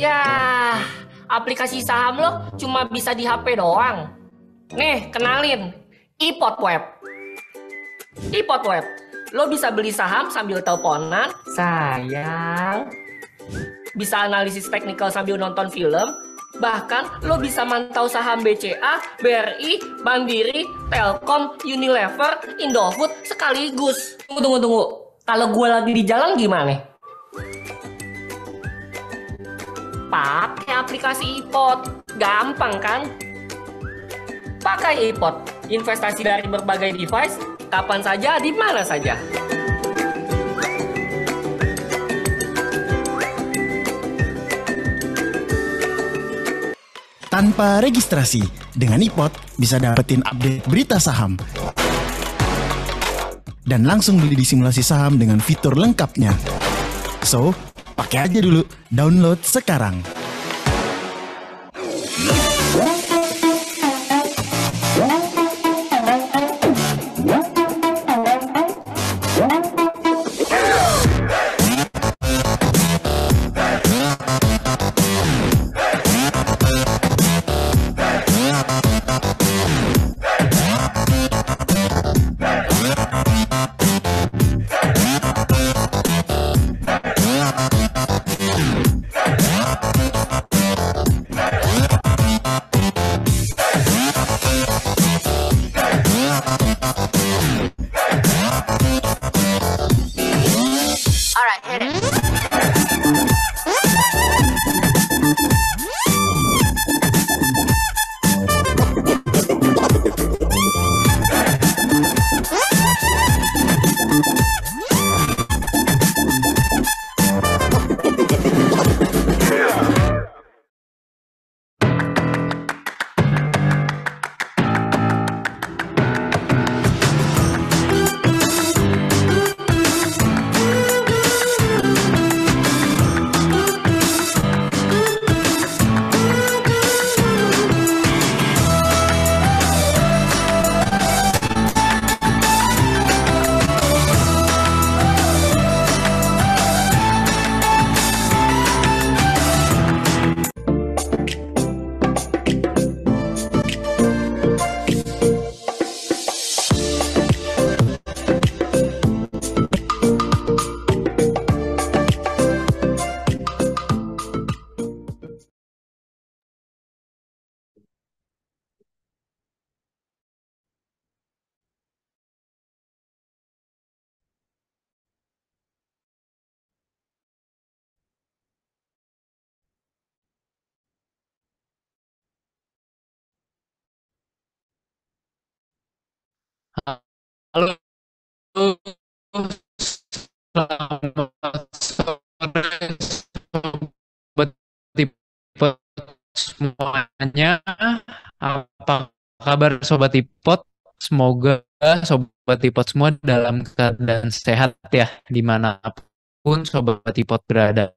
Ya, aplikasi saham lo cuma bisa di HP doang. Nih, kenalin, iPod Web. iPod Web, lo bisa beli saham sambil teleponan, sayang. Bisa analisis teknikal sambil nonton film, bahkan lo bisa mantau saham BCA, BRI, Mandiri, Telkom, Unilever, Indofood sekaligus. Tunggu, tunggu, tunggu. Kalau gue lagi di jalan gimana? Pakai aplikasi iPod. Gampang kan? Pakai iPod. Investasi dari berbagai device, kapan saja, di mana saja. tanpa registrasi. Dengan iPod bisa dapetin update berita saham. Dan langsung beli di simulasi saham dengan fitur lengkapnya. So, pakai aja dulu. Download sekarang. Halo. Selamat sore sobat tipot semuanya. Apa kabar sobat tipot? Semoga sobat tipot semua dalam keadaan sehat ya dimanapun sobat tipot berada.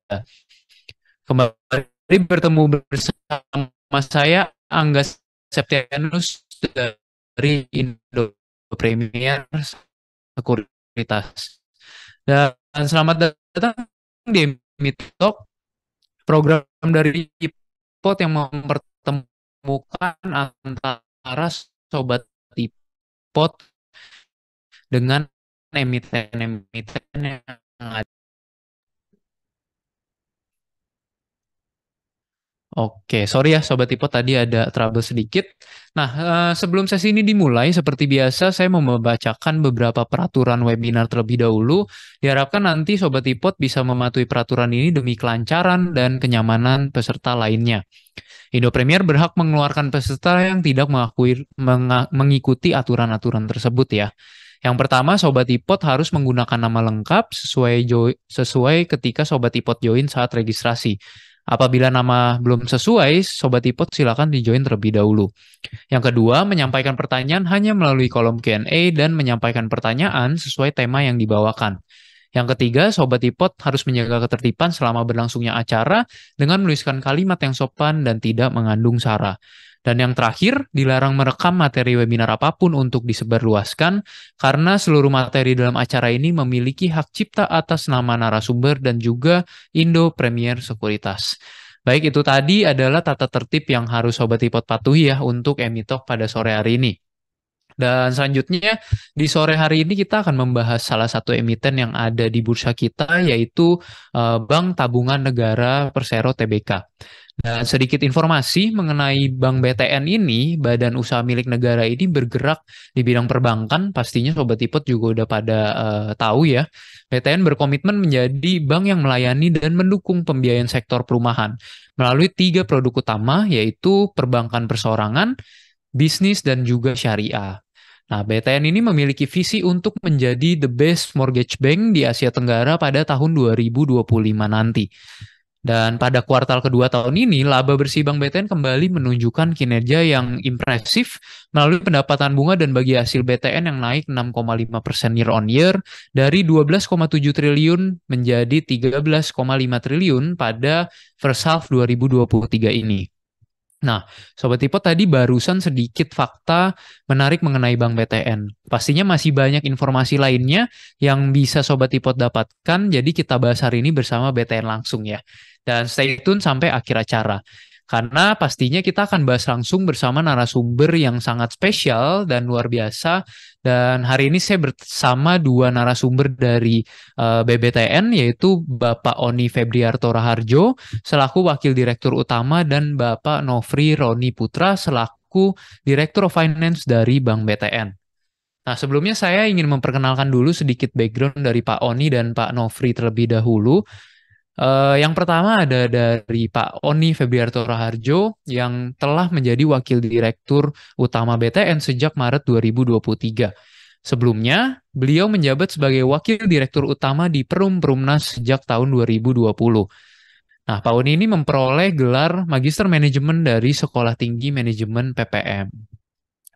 Kembali bertemu bersama saya Angga Septianus dari Indonesia. Premier Sekuritas. Dan selamat datang di Mitok, program dari IPOT yang mempertemukan antara sobat IPOT dengan emiten-emiten yang ada Oke, sorry ya Sobat Tipe tadi ada trouble sedikit. Nah, eh, sebelum sesi ini dimulai, seperti biasa saya mau membacakan beberapa peraturan webinar terlebih dahulu. Diharapkan nanti Sobat Tipot bisa mematuhi peraturan ini demi kelancaran dan kenyamanan peserta lainnya. Indo Premier berhak mengeluarkan peserta yang tidak mengakui, meng, mengikuti aturan-aturan tersebut ya. Yang pertama, Sobat Ipot harus menggunakan nama lengkap sesuai jo sesuai ketika Sobat Ipot join saat registrasi. Apabila nama belum sesuai, Sobat Ipot silakan dijoin terlebih dahulu. Yang kedua, menyampaikan pertanyaan hanya melalui kolom Q&A dan menyampaikan pertanyaan sesuai tema yang dibawakan. Yang ketiga, Sobat Ipot harus menjaga ketertiban selama berlangsungnya acara dengan menuliskan kalimat yang sopan dan tidak mengandung sara. Dan yang terakhir, dilarang merekam materi webinar apapun untuk disebarluaskan karena seluruh materi dalam acara ini memiliki hak cipta atas nama narasumber dan juga Indo Premier Sekuritas. Baik, itu tadi adalah tata tertib yang harus Sobat Hipot patuhi ya untuk Emitok pada sore hari ini. Dan selanjutnya di sore hari ini kita akan membahas salah satu emiten yang ada di bursa kita yaitu eh, Bank Tabungan Negara Persero TBK. Nah, sedikit informasi mengenai Bank BTN ini, Badan Usaha Milik Negara ini bergerak di bidang perbankan, pastinya Sobat tipot juga udah pada uh, tahu ya. BTN berkomitmen menjadi bank yang melayani dan mendukung pembiayaan sektor perumahan melalui tiga produk utama yaitu perbankan persorangan, bisnis, dan juga syariah. Nah, BTN ini memiliki visi untuk menjadi the best mortgage bank di Asia Tenggara pada tahun 2025 nanti. Dan pada kuartal kedua tahun ini, laba bersih Bank BTN kembali menunjukkan kinerja yang impresif melalui pendapatan bunga dan bagi hasil BTN yang naik 6,5% persen year on year dari 12,7 triliun menjadi 13,5 triliun pada first half 2023 ini. Nah, Sobat Tipot tadi barusan sedikit fakta menarik mengenai Bank BTN. Pastinya masih banyak informasi lainnya yang bisa Sobat Tipot dapatkan, jadi kita bahas hari ini bersama BTN langsung ya. Dan stay tune sampai akhir acara. Karena pastinya kita akan bahas langsung bersama narasumber yang sangat spesial dan luar biasa dan hari ini saya bersama dua narasumber dari uh, eh, BBTN yaitu Bapak Oni Febriarto Raharjo selaku Wakil Direktur Utama dan Bapak Novri Roni Putra selaku Direktur Finance dari Bank BTN. Nah, sebelumnya saya ingin memperkenalkan dulu sedikit background dari Pak Oni dan Pak Novri terlebih dahulu. Uh, yang pertama ada dari Pak Oni Febriarto Raharjo yang telah menjadi Wakil Direktur Utama BTN sejak Maret 2023. Sebelumnya, beliau menjabat sebagai Wakil Direktur Utama di Perum Perumnas sejak tahun 2020. Nah, Pak Oni ini memperoleh gelar Magister Manajemen dari Sekolah Tinggi Manajemen PPM.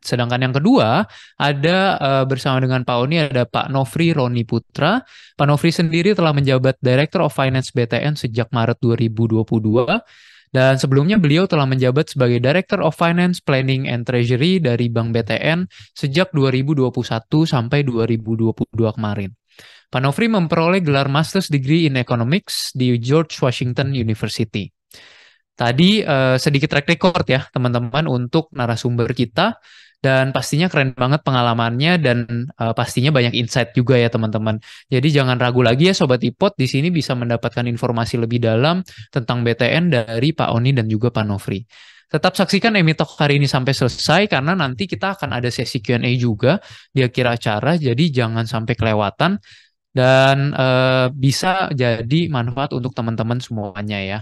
Sedangkan yang kedua ada uh, bersama dengan Pak Oni ada Pak Nofri Roni Putra. Pak Nofri sendiri telah menjabat Director of Finance BTN sejak Maret 2022 dan sebelumnya beliau telah menjabat sebagai Director of Finance Planning and Treasury dari Bank BTN sejak 2021 sampai 2022 kemarin. Pak Nofri memperoleh gelar Master's Degree in Economics di George Washington University. Tadi uh, sedikit track record ya teman-teman untuk narasumber kita dan pastinya keren banget pengalamannya dan uh, pastinya banyak insight juga ya teman-teman. Jadi jangan ragu lagi ya sobat ipot di sini bisa mendapatkan informasi lebih dalam tentang BTN dari Pak Oni dan juga Pak Nofri. Tetap saksikan Emi Talk hari ini sampai selesai karena nanti kita akan ada sesi Q&A juga di akhir acara jadi jangan sampai kelewatan dan uh, bisa jadi manfaat untuk teman-teman semuanya ya.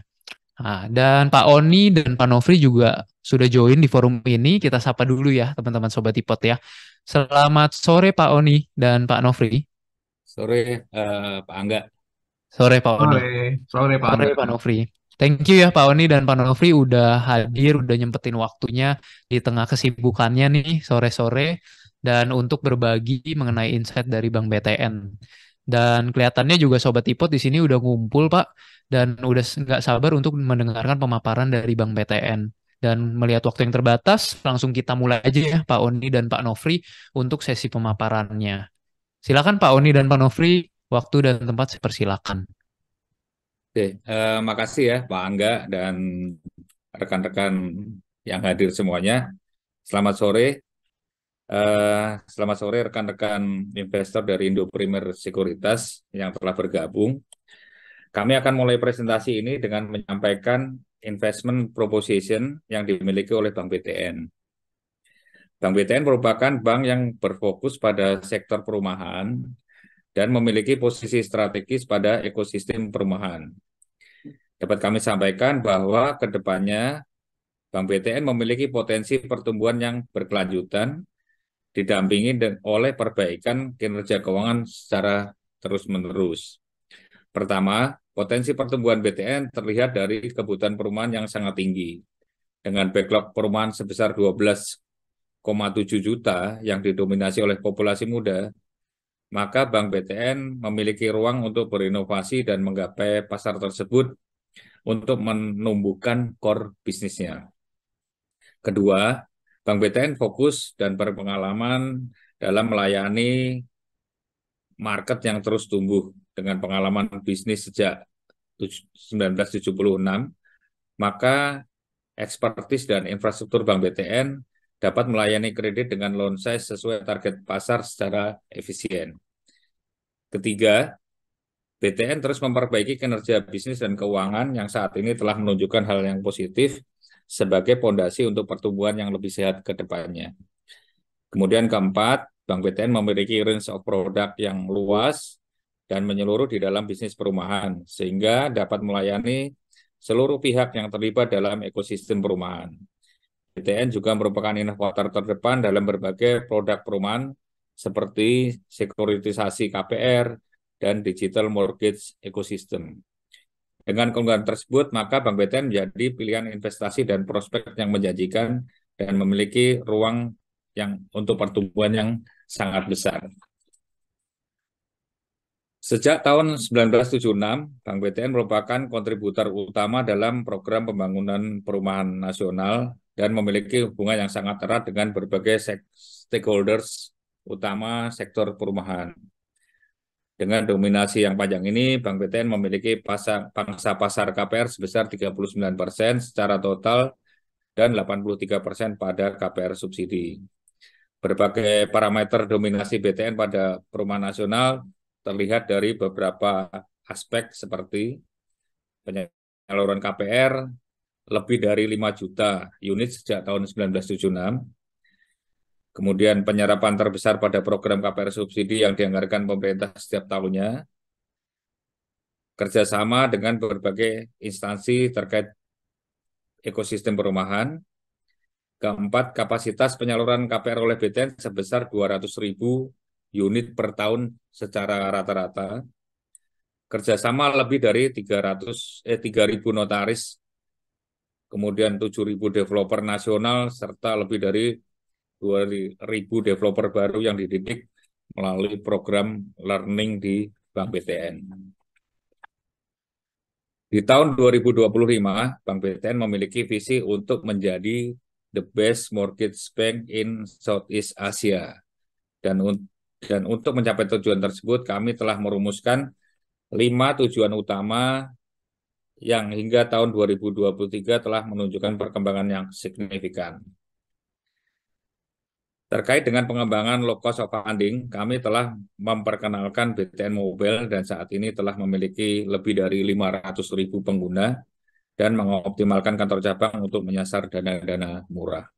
Nah, dan Pak Oni dan Pak Novri juga sudah join di forum ini. Kita sapa dulu ya teman-teman Sobat Tipot ya. Selamat sore Pak Oni dan Pak Novri. Sore uh, Pak Angga. Sore Pak Oni. Sore, Pak Sore Pak Nofri. Thank you ya Pak Oni dan Pak Novri udah hadir, udah nyempetin waktunya di tengah kesibukannya nih sore-sore dan untuk berbagi mengenai insight dari Bank BTN. Dan kelihatannya juga Sobat Ipot di sini udah ngumpul Pak dan udah nggak sabar untuk mendengarkan pemaparan dari bank BTN Dan melihat waktu yang terbatas, langsung kita mulai aja ya Pak Oni dan Pak Nofri untuk sesi pemaparannya. Silakan Pak Oni dan Pak Nofri, waktu dan tempat saya persilakan. Oke, uh, makasih ya Pak Angga dan rekan-rekan yang hadir semuanya. Selamat sore, Uh, selamat sore rekan-rekan investor dari Indo Premier Sekuritas yang telah bergabung. Kami akan mulai presentasi ini dengan menyampaikan investment proposition yang dimiliki oleh Bank BTN. Bank BTN merupakan bank yang berfokus pada sektor perumahan dan memiliki posisi strategis pada ekosistem perumahan. Dapat kami sampaikan bahwa kedepannya Bank BTN memiliki potensi pertumbuhan yang berkelanjutan didampingi oleh perbaikan kinerja keuangan secara terus-menerus. Pertama, potensi pertumbuhan BTN terlihat dari kebutuhan perumahan yang sangat tinggi. Dengan backlog perumahan sebesar 12,7 juta yang didominasi oleh populasi muda, maka Bank BTN memiliki ruang untuk berinovasi dan menggapai pasar tersebut untuk menumbuhkan core bisnisnya. Kedua, Bank BTN fokus dan berpengalaman dalam melayani market yang terus tumbuh dengan pengalaman bisnis sejak 1976, maka ekspertis dan infrastruktur Bank BTN dapat melayani kredit dengan loan size sesuai target pasar secara efisien. Ketiga, BTN terus memperbaiki kinerja bisnis dan keuangan yang saat ini telah menunjukkan hal yang positif sebagai pondasi untuk pertumbuhan yang lebih sehat ke depannya. Kemudian keempat, Bank BTN memiliki range of product yang luas dan menyeluruh di dalam bisnis perumahan, sehingga dapat melayani seluruh pihak yang terlibat dalam ekosistem perumahan. BTN juga merupakan inovator terdepan dalam berbagai produk perumahan seperti sekuritisasi KPR dan digital mortgage ecosystem. Dengan keunggulan tersebut, maka Bank BTN menjadi pilihan investasi dan prospek yang menjanjikan dan memiliki ruang yang untuk pertumbuhan yang sangat besar. Sejak tahun 1976, Bank BTN merupakan kontributor utama dalam program pembangunan perumahan nasional dan memiliki hubungan yang sangat erat dengan berbagai stakeholders, utama sektor perumahan. Dengan dominasi yang panjang ini, Bank BTN memiliki pasang, pangsa pasar KPR sebesar 39 persen secara total dan 83 persen pada KPR subsidi. Berbagai parameter dominasi BTN pada perumahan nasional terlihat dari beberapa aspek seperti penyaluran KPR lebih dari 5 juta unit sejak tahun 1976, Kemudian penyerapan terbesar pada program KPR subsidi yang dianggarkan pemerintah setiap tahunnya. Kerjasama dengan berbagai instansi terkait ekosistem perumahan. Keempat, kapasitas penyaluran KPR oleh BTN sebesar 200 ribu unit per tahun secara rata-rata. Kerjasama lebih dari 300 eh 3.000 notaris, kemudian 7.000 developer nasional serta lebih dari 2000 developer baru yang dididik melalui program learning di Bank BTN. Di tahun 2025, Bank BTN memiliki visi untuk menjadi the best mortgage bank in Southeast Asia. Dan, dan untuk mencapai tujuan tersebut, kami telah merumuskan lima tujuan utama yang hingga tahun 2023 telah menunjukkan perkembangan yang signifikan. Terkait dengan pengembangan low cost of funding, kami telah memperkenalkan BTN Mobile dan saat ini telah memiliki lebih dari 500 ribu pengguna dan mengoptimalkan kantor cabang untuk menyasar dana-dana murah.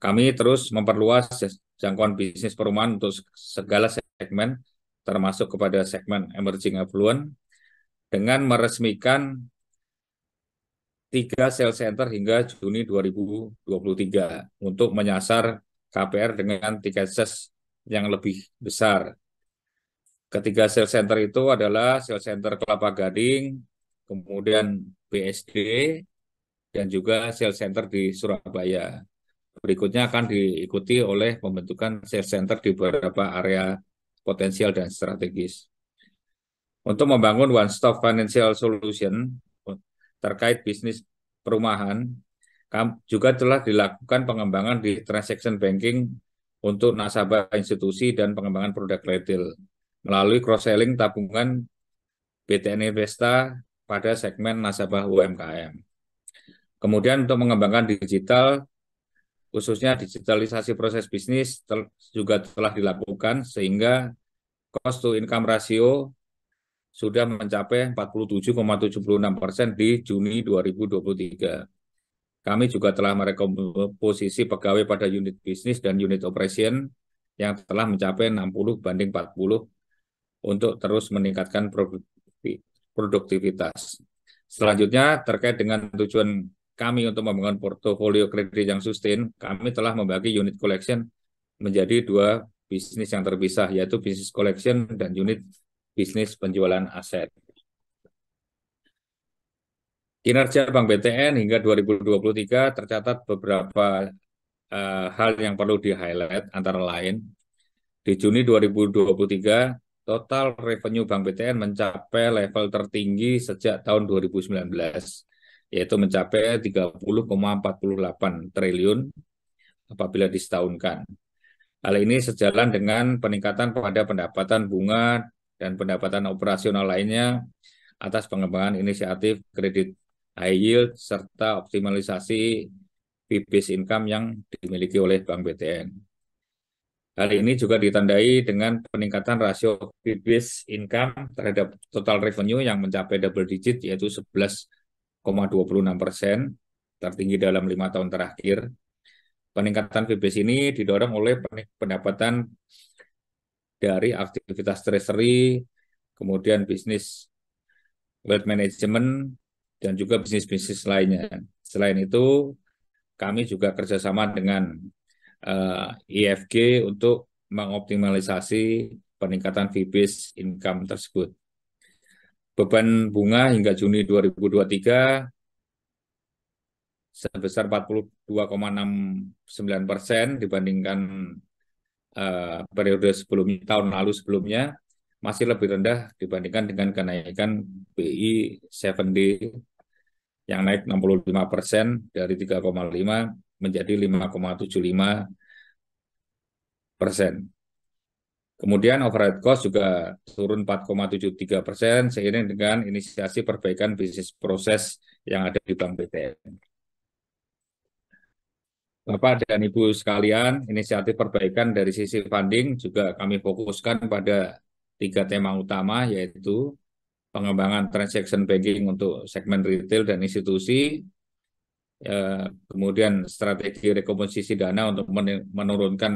Kami terus memperluas jangkauan bisnis perumahan untuk segala segmen, termasuk kepada segmen emerging affluent, dengan meresmikan tiga sales center hingga Juni 2023 untuk menyasar KPR dengan tiga ses yang lebih besar. Ketiga sales center itu adalah sales center Kelapa Gading, kemudian BSD, dan juga sales center di Surabaya. Berikutnya akan diikuti oleh pembentukan sales center di beberapa area potensial dan strategis. Untuk membangun one-stop financial solution terkait bisnis perumahan, juga telah dilakukan pengembangan di transaction banking untuk nasabah institusi dan pengembangan produk retail melalui cross-selling tabungan BTN Investa pada segmen nasabah UMKM. Kemudian untuk mengembangkan digital, khususnya digitalisasi proses bisnis tel juga telah dilakukan sehingga cost to income ratio sudah mencapai 47,76 persen di Juni 2023. Kami juga telah merekomposisi pegawai pada unit bisnis dan unit operation yang telah mencapai 60 banding 40 untuk terus meningkatkan produktivitas. Selanjutnya, terkait dengan tujuan kami untuk membangun portofolio kredit yang sustain, kami telah membagi unit collection menjadi dua bisnis yang terpisah, yaitu bisnis collection dan unit bisnis penjualan aset. Kinerja Bank BTN hingga 2023 tercatat beberapa uh, hal yang perlu di-highlight antara lain di Juni 2023 total revenue Bank BTN mencapai level tertinggi sejak tahun 2019 yaitu mencapai 30,48 triliun apabila disetahunkan. Hal ini sejalan dengan peningkatan pada pendapatan bunga dan pendapatan operasional lainnya atas pengembangan inisiatif kredit high yield, serta optimalisasi fee income yang dimiliki oleh Bank BTN. Hal ini juga ditandai dengan peningkatan rasio fee income terhadap total revenue yang mencapai double digit yaitu 11,26 persen, tertinggi dalam lima tahun terakhir. Peningkatan fee ini didorong oleh pendapatan dari aktivitas treasury, kemudian bisnis wealth management, dan juga bisnis-bisnis lainnya. Selain itu, kami juga kerjasama dengan uh, eh, IFG untuk mengoptimalisasi peningkatan fee-based income tersebut. Beban bunga hingga Juni 2023 sebesar 42,69 persen dibandingkan uh, periode sebelumnya tahun lalu sebelumnya masih lebih rendah dibandingkan dengan kenaikan BI 7D yang naik 65 persen dari 3,5 menjadi 5,75 persen. Kemudian overhead cost juga turun 4,73 persen seiring dengan inisiasi perbaikan bisnis proses yang ada di Bank BTN. Bapak dan Ibu sekalian, inisiatif perbaikan dari sisi funding juga kami fokuskan pada tiga tema utama, yaitu pengembangan transaction banking untuk segmen retail dan institusi, ya, kemudian strategi rekomposisi dana untuk menurunkan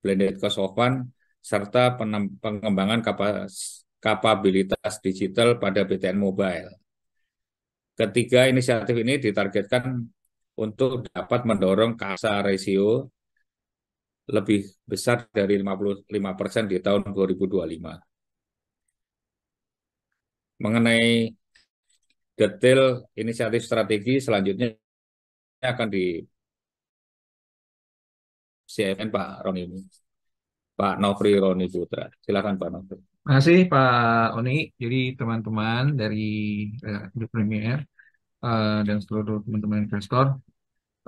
blended cost of fund, serta pengembangan kapabilitas digital pada BTN Mobile. Ketiga inisiatif ini ditargetkan untuk dapat mendorong kasa rasio lebih besar dari 55% di tahun 2025 mengenai detail inisiatif strategi selanjutnya akan di CFN Pak Roni ini. Pak Nofri Roni Putra. Silakan Pak Nofri. Terima kasih Pak Oni. Jadi teman-teman dari uh, eh, The Premier uh, dan seluruh teman-teman investor,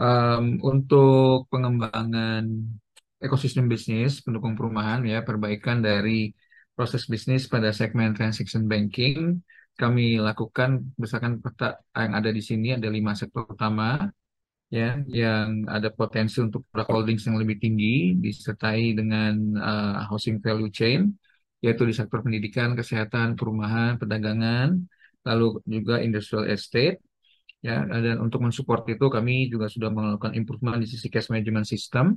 um, untuk pengembangan ekosistem bisnis pendukung perumahan ya perbaikan dari proses bisnis pada segmen transaction banking kami lakukan Misalkan peta yang ada di sini ada lima sektor utama ya yang ada potensi untuk product holdings yang lebih tinggi disertai dengan uh, housing value chain yaitu di sektor pendidikan, kesehatan, perumahan, perdagangan, lalu juga industrial estate ya dan untuk mensupport itu kami juga sudah melakukan improvement di sisi cash management system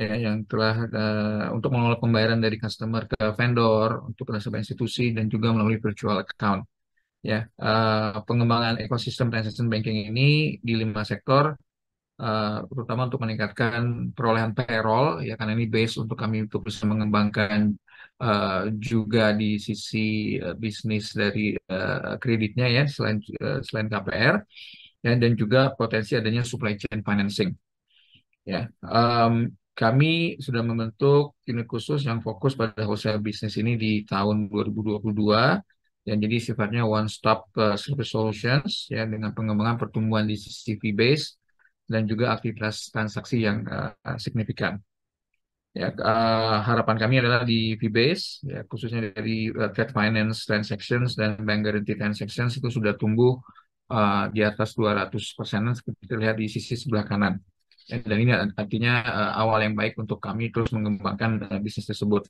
ya yang telah uh, untuk mengelola pembayaran dari customer ke vendor untuk nasabah institusi dan juga melalui virtual account. Ya, uh, pengembangan ekosistem transaction banking ini di lima sektor uh, terutama untuk meningkatkan perolehan payroll ya karena ini base untuk kami untuk bisa mengembangkan uh, juga di sisi uh, bisnis dari uh, kreditnya ya selain uh, selain KPR ya dan juga potensi adanya supply chain financing. Ya, um, kami sudah membentuk unit khusus yang fokus pada wholesale bisnis ini di tahun 2022 dan jadi sifatnya one stop eh, service solutions ya dengan pengembangan pertumbuhan di sisi fee base dan juga aktivitas transaksi yang uh, signifikan. Ya, uh, harapan kami adalah di fee base ya, khususnya dari uh, trade finance transactions dan bank guarantee transactions itu sudah tumbuh uh, di atas 200 persen, seperti terlihat di sisi sebelah kanan. Ya, dan ini artinya uh, awal yang baik untuk kami terus mengembangkan uh, bisnis tersebut.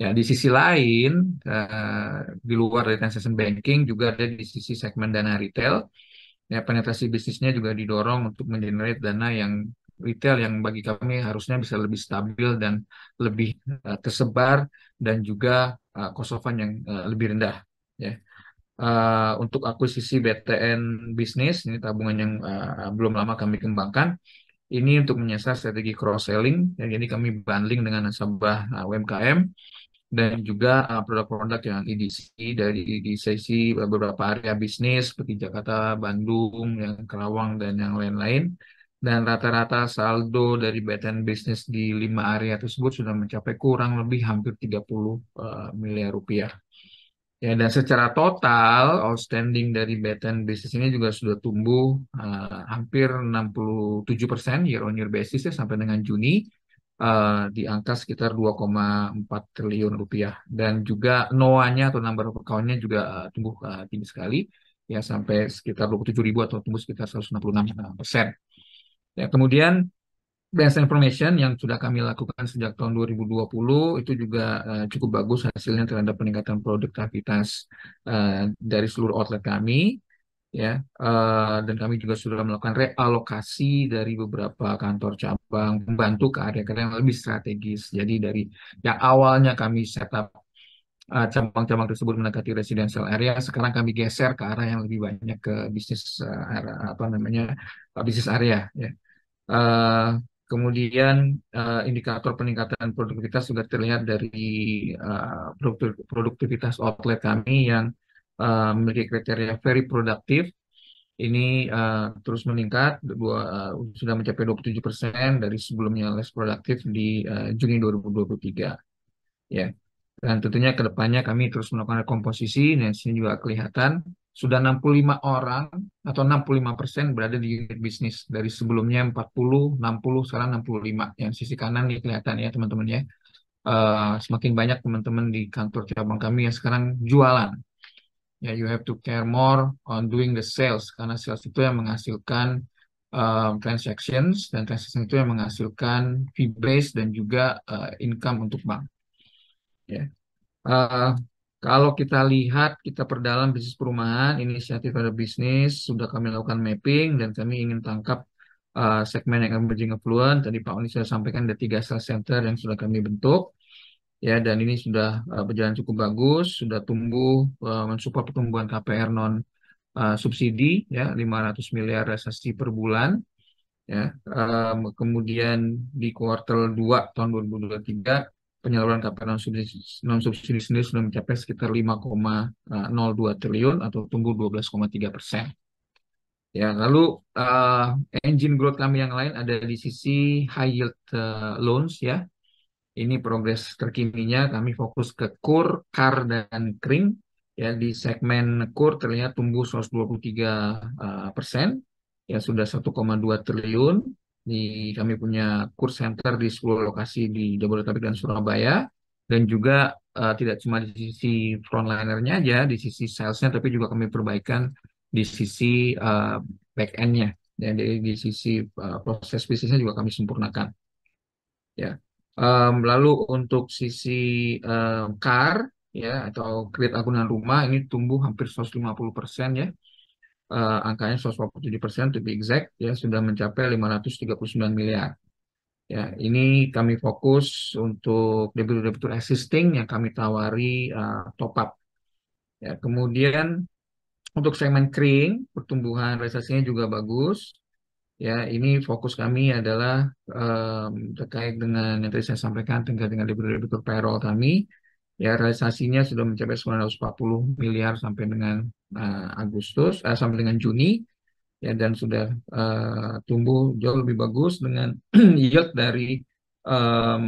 Ya di sisi lain uh, di luar dari transaction banking juga ada di sisi segmen dana retail. Ya penetrasi bisnisnya juga didorong untuk mengenerate dana yang retail yang bagi kami harusnya bisa lebih stabil dan lebih uh, tersebar dan juga uh, cost yang uh, lebih rendah. Ya uh, untuk akuisisi BTN bisnis ini tabungan yang uh, belum lama kami kembangkan ini untuk menyasar strategi cross-selling, yang ini kami bundling dengan nasabah UMKM, uh, dan juga uh, produk-produk yang EDC dari di sesi beberapa area bisnis seperti Jakarta, Bandung, yang Kerawang dan yang lain-lain. Dan rata-rata saldo dari BTN bisnis di lima area tersebut sudah mencapai kurang lebih hampir 30 uh, miliar rupiah. Ya, dan secara total outstanding dari Beten bisnis ini juga sudah tumbuh uh, hampir 67% year on year basis ya sampai dengan Juni uh, di angka sekitar 2,4 triliun rupiah dan juga NOA-nya atau number of account-nya juga uh, tumbuh uh, tinggi sekali ya sampai sekitar 27 ribu atau tumbuh sekitar 166 persen. Ya, kemudian Best information yang sudah kami lakukan sejak tahun 2020 itu juga uh, cukup bagus hasilnya terhadap peningkatan produktivitas uh, dari seluruh outlet kami ya uh, dan kami juga sudah melakukan realokasi dari beberapa kantor cabang membantu ke area-area yang lebih strategis jadi dari yang awalnya kami setup cabang cabang-cabang tersebut mendekati residential area sekarang kami geser ke arah yang lebih banyak ke bisnis uh, apa namanya bisnis area ya uh, Kemudian uh, indikator peningkatan produktivitas sudah terlihat dari uh, produktivitas outlet kami yang uh, memiliki kriteria very produktif. Ini uh, terus meningkat, dua, uh, sudah mencapai 27 persen dari sebelumnya less produktif di uh, Juni 2023. Ya, yeah. dan tentunya kedepannya kami terus melakukan komposisi dan sini juga kelihatan sudah 65 orang atau 65 persen berada di unit bisnis dari sebelumnya 40, 60, sekarang 65 yang sisi kanan nih kelihatan ya teman-teman ya. Uh, semakin banyak teman-teman di kantor cabang kami yang sekarang jualan. Ya, yeah, you have to care more on doing the sales karena sales itu yang menghasilkan uh, transactions dan transaction itu yang menghasilkan fee base dan juga uh, income untuk bank. Ya. Yeah. Uh, kalau kita lihat, kita perdalam bisnis perumahan, inisiatif pada bisnis, sudah kami lakukan mapping dan kami ingin tangkap uh, segmen yang emerging affluent. Tadi Pak Oni sudah sampaikan ada tiga sales center yang sudah kami bentuk. Ya, dan ini sudah uh, berjalan cukup bagus, sudah tumbuh uh, mensupport pertumbuhan KPR non uh, subsidi ya 500 miliar resesi per bulan. Ya, um, kemudian di kuartal 2 tahun 2023 penyaluran KPR non subsidi, non subsidi sendiri sudah mencapai sekitar 5,02 eh, triliun atau tumbuh 12,3 persen. Ya, lalu uh, engine growth kami yang lain ada di sisi high yield uh, loans ya. Ini progres terkininya kami fokus ke core, car dan kering ya di segmen core terlihat tumbuh 123 uh, persen ya sudah 1,2 triliun di kami punya kurs center di 10 lokasi di Jabodetabek dan Surabaya dan juga uh, tidak cuma di sisi frontlinernya aja, di sisi salesnya, tapi juga kami perbaikan di sisi uh, eh, back endnya. Dan ya, di, di sisi uh, proses bisnisnya juga kami sempurnakan. Ya. Um, lalu untuk sisi um, car ya atau kredit akunan rumah ini tumbuh hampir 150 persen ya uh, angkanya 147 persen to be exact ya sudah mencapai 539 miliar. Ya, ini kami fokus untuk debitur-debitur existing yang kami tawari uh, top up. Ya, kemudian untuk segmen kering pertumbuhan realisasinya juga bagus. Ya, ini fokus kami adalah um, terkait dengan yang tadi saya sampaikan terkait dengan debitur-debitur payroll kami ya realisasinya sudah mencapai 940 miliar sampai dengan uh, Agustus uh, sampai dengan Juni ya dan sudah uh, tumbuh jauh lebih bagus dengan yield dari um,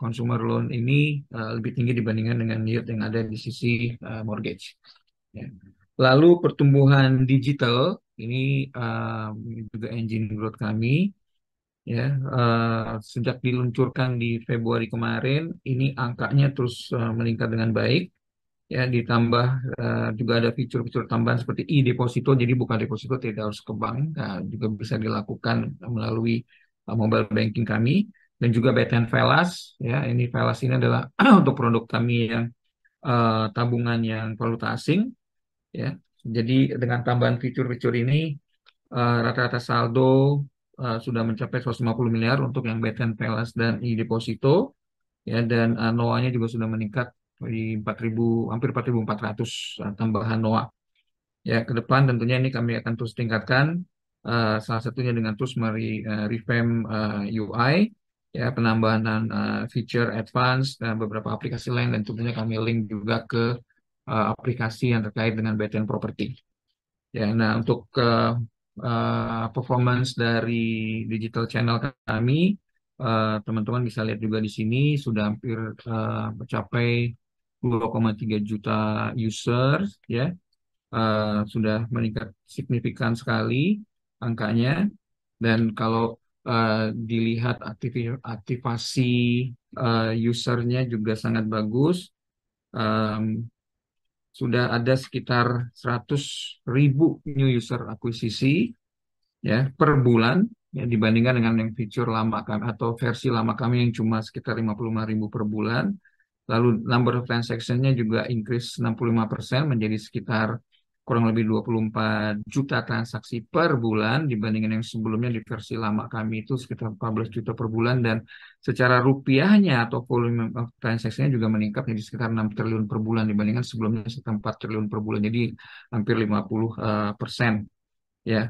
consumer loan ini uh, lebih tinggi dibandingkan dengan yield yang ada di sisi uh, mortgage. Ya. Lalu pertumbuhan digital ini uh, juga engine growth kami ya uh, sejak diluncurkan di Februari kemarin ini angkanya terus uh, meningkat dengan baik ya ditambah uh, juga ada fitur-fitur tambahan seperti e-deposito jadi bukan deposito tidak harus ke bank nah, juga bisa dilakukan melalui uh, mobile banking kami dan juga BTN Velas ya ini Velas ini adalah untuk produk kami yang uh, tabungan yang valuta asing ya jadi dengan tambahan fitur-fitur ini rata-rata uh, rata -rata saldo Eh, sudah mencapai 150 miliar untuk yang BTN Pelas dan I Deposito ya dan uh, eh, NOA-nya juga sudah meningkat di 4000 hampir 4400 uh, eh, tambahan NOA. Ya, ke depan tentunya ini kami akan terus tingkatkan uh, salah satunya dengan terus meri, uh, revamp uh, UI ya penambahan uh, feature advance dan beberapa aplikasi lain dan tentunya kami link juga ke uh, aplikasi yang terkait dengan BTN Property. Ya, nah untuk uh, uh, performance dari digital channel kami. Eh, teman-teman uh, bisa lihat juga di sini sudah hampir uh, mencapai 2,3 juta users ya. Uh, sudah meningkat signifikan sekali angkanya dan kalau uh, dilihat aktiv aktivasi uh, usernya juga sangat bagus um, sudah ada sekitar 100 ribu new user akuisisi ya per bulan ya dibandingkan dengan yang fitur lama kami atau versi lama kami yang cuma sekitar 55 ribu per bulan. Lalu number of transactionnya juga increase 65% menjadi sekitar kurang lebih 24 juta transaksi per bulan dibandingkan yang sebelumnya di versi lama kami itu sekitar 14 juta per bulan dan secara rupiahnya atau volume transaksinya juga meningkat jadi sekitar 6 triliun per bulan dibandingkan sebelumnya sekitar 4 triliun per bulan jadi hampir 50 uh, eh, persen ya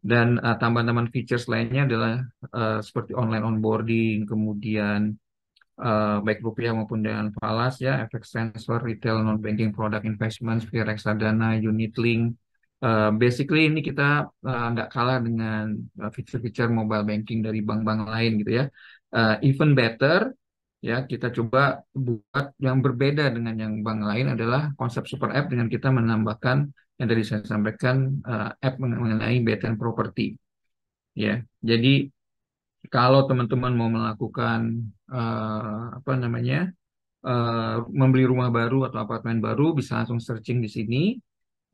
dan uh, tambahan-tambahan features lainnya adalah uh, seperti online onboarding kemudian uh, baik rupiah maupun dengan falas ya efek sensor retail non banking product investments via reksadana unit link uh, basically ini kita nggak uh, kalah dengan fitur-fitur mobile banking dari bank-bank lain gitu ya uh, even better ya kita coba buat yang berbeda dengan yang bank lain adalah konsep super app dengan kita menambahkan yang tadi saya sampaikan uh, app mengenai BTN property ya jadi kalau teman-teman mau melakukan uh, apa namanya uh, membeli rumah baru atau apartemen baru bisa langsung searching di sini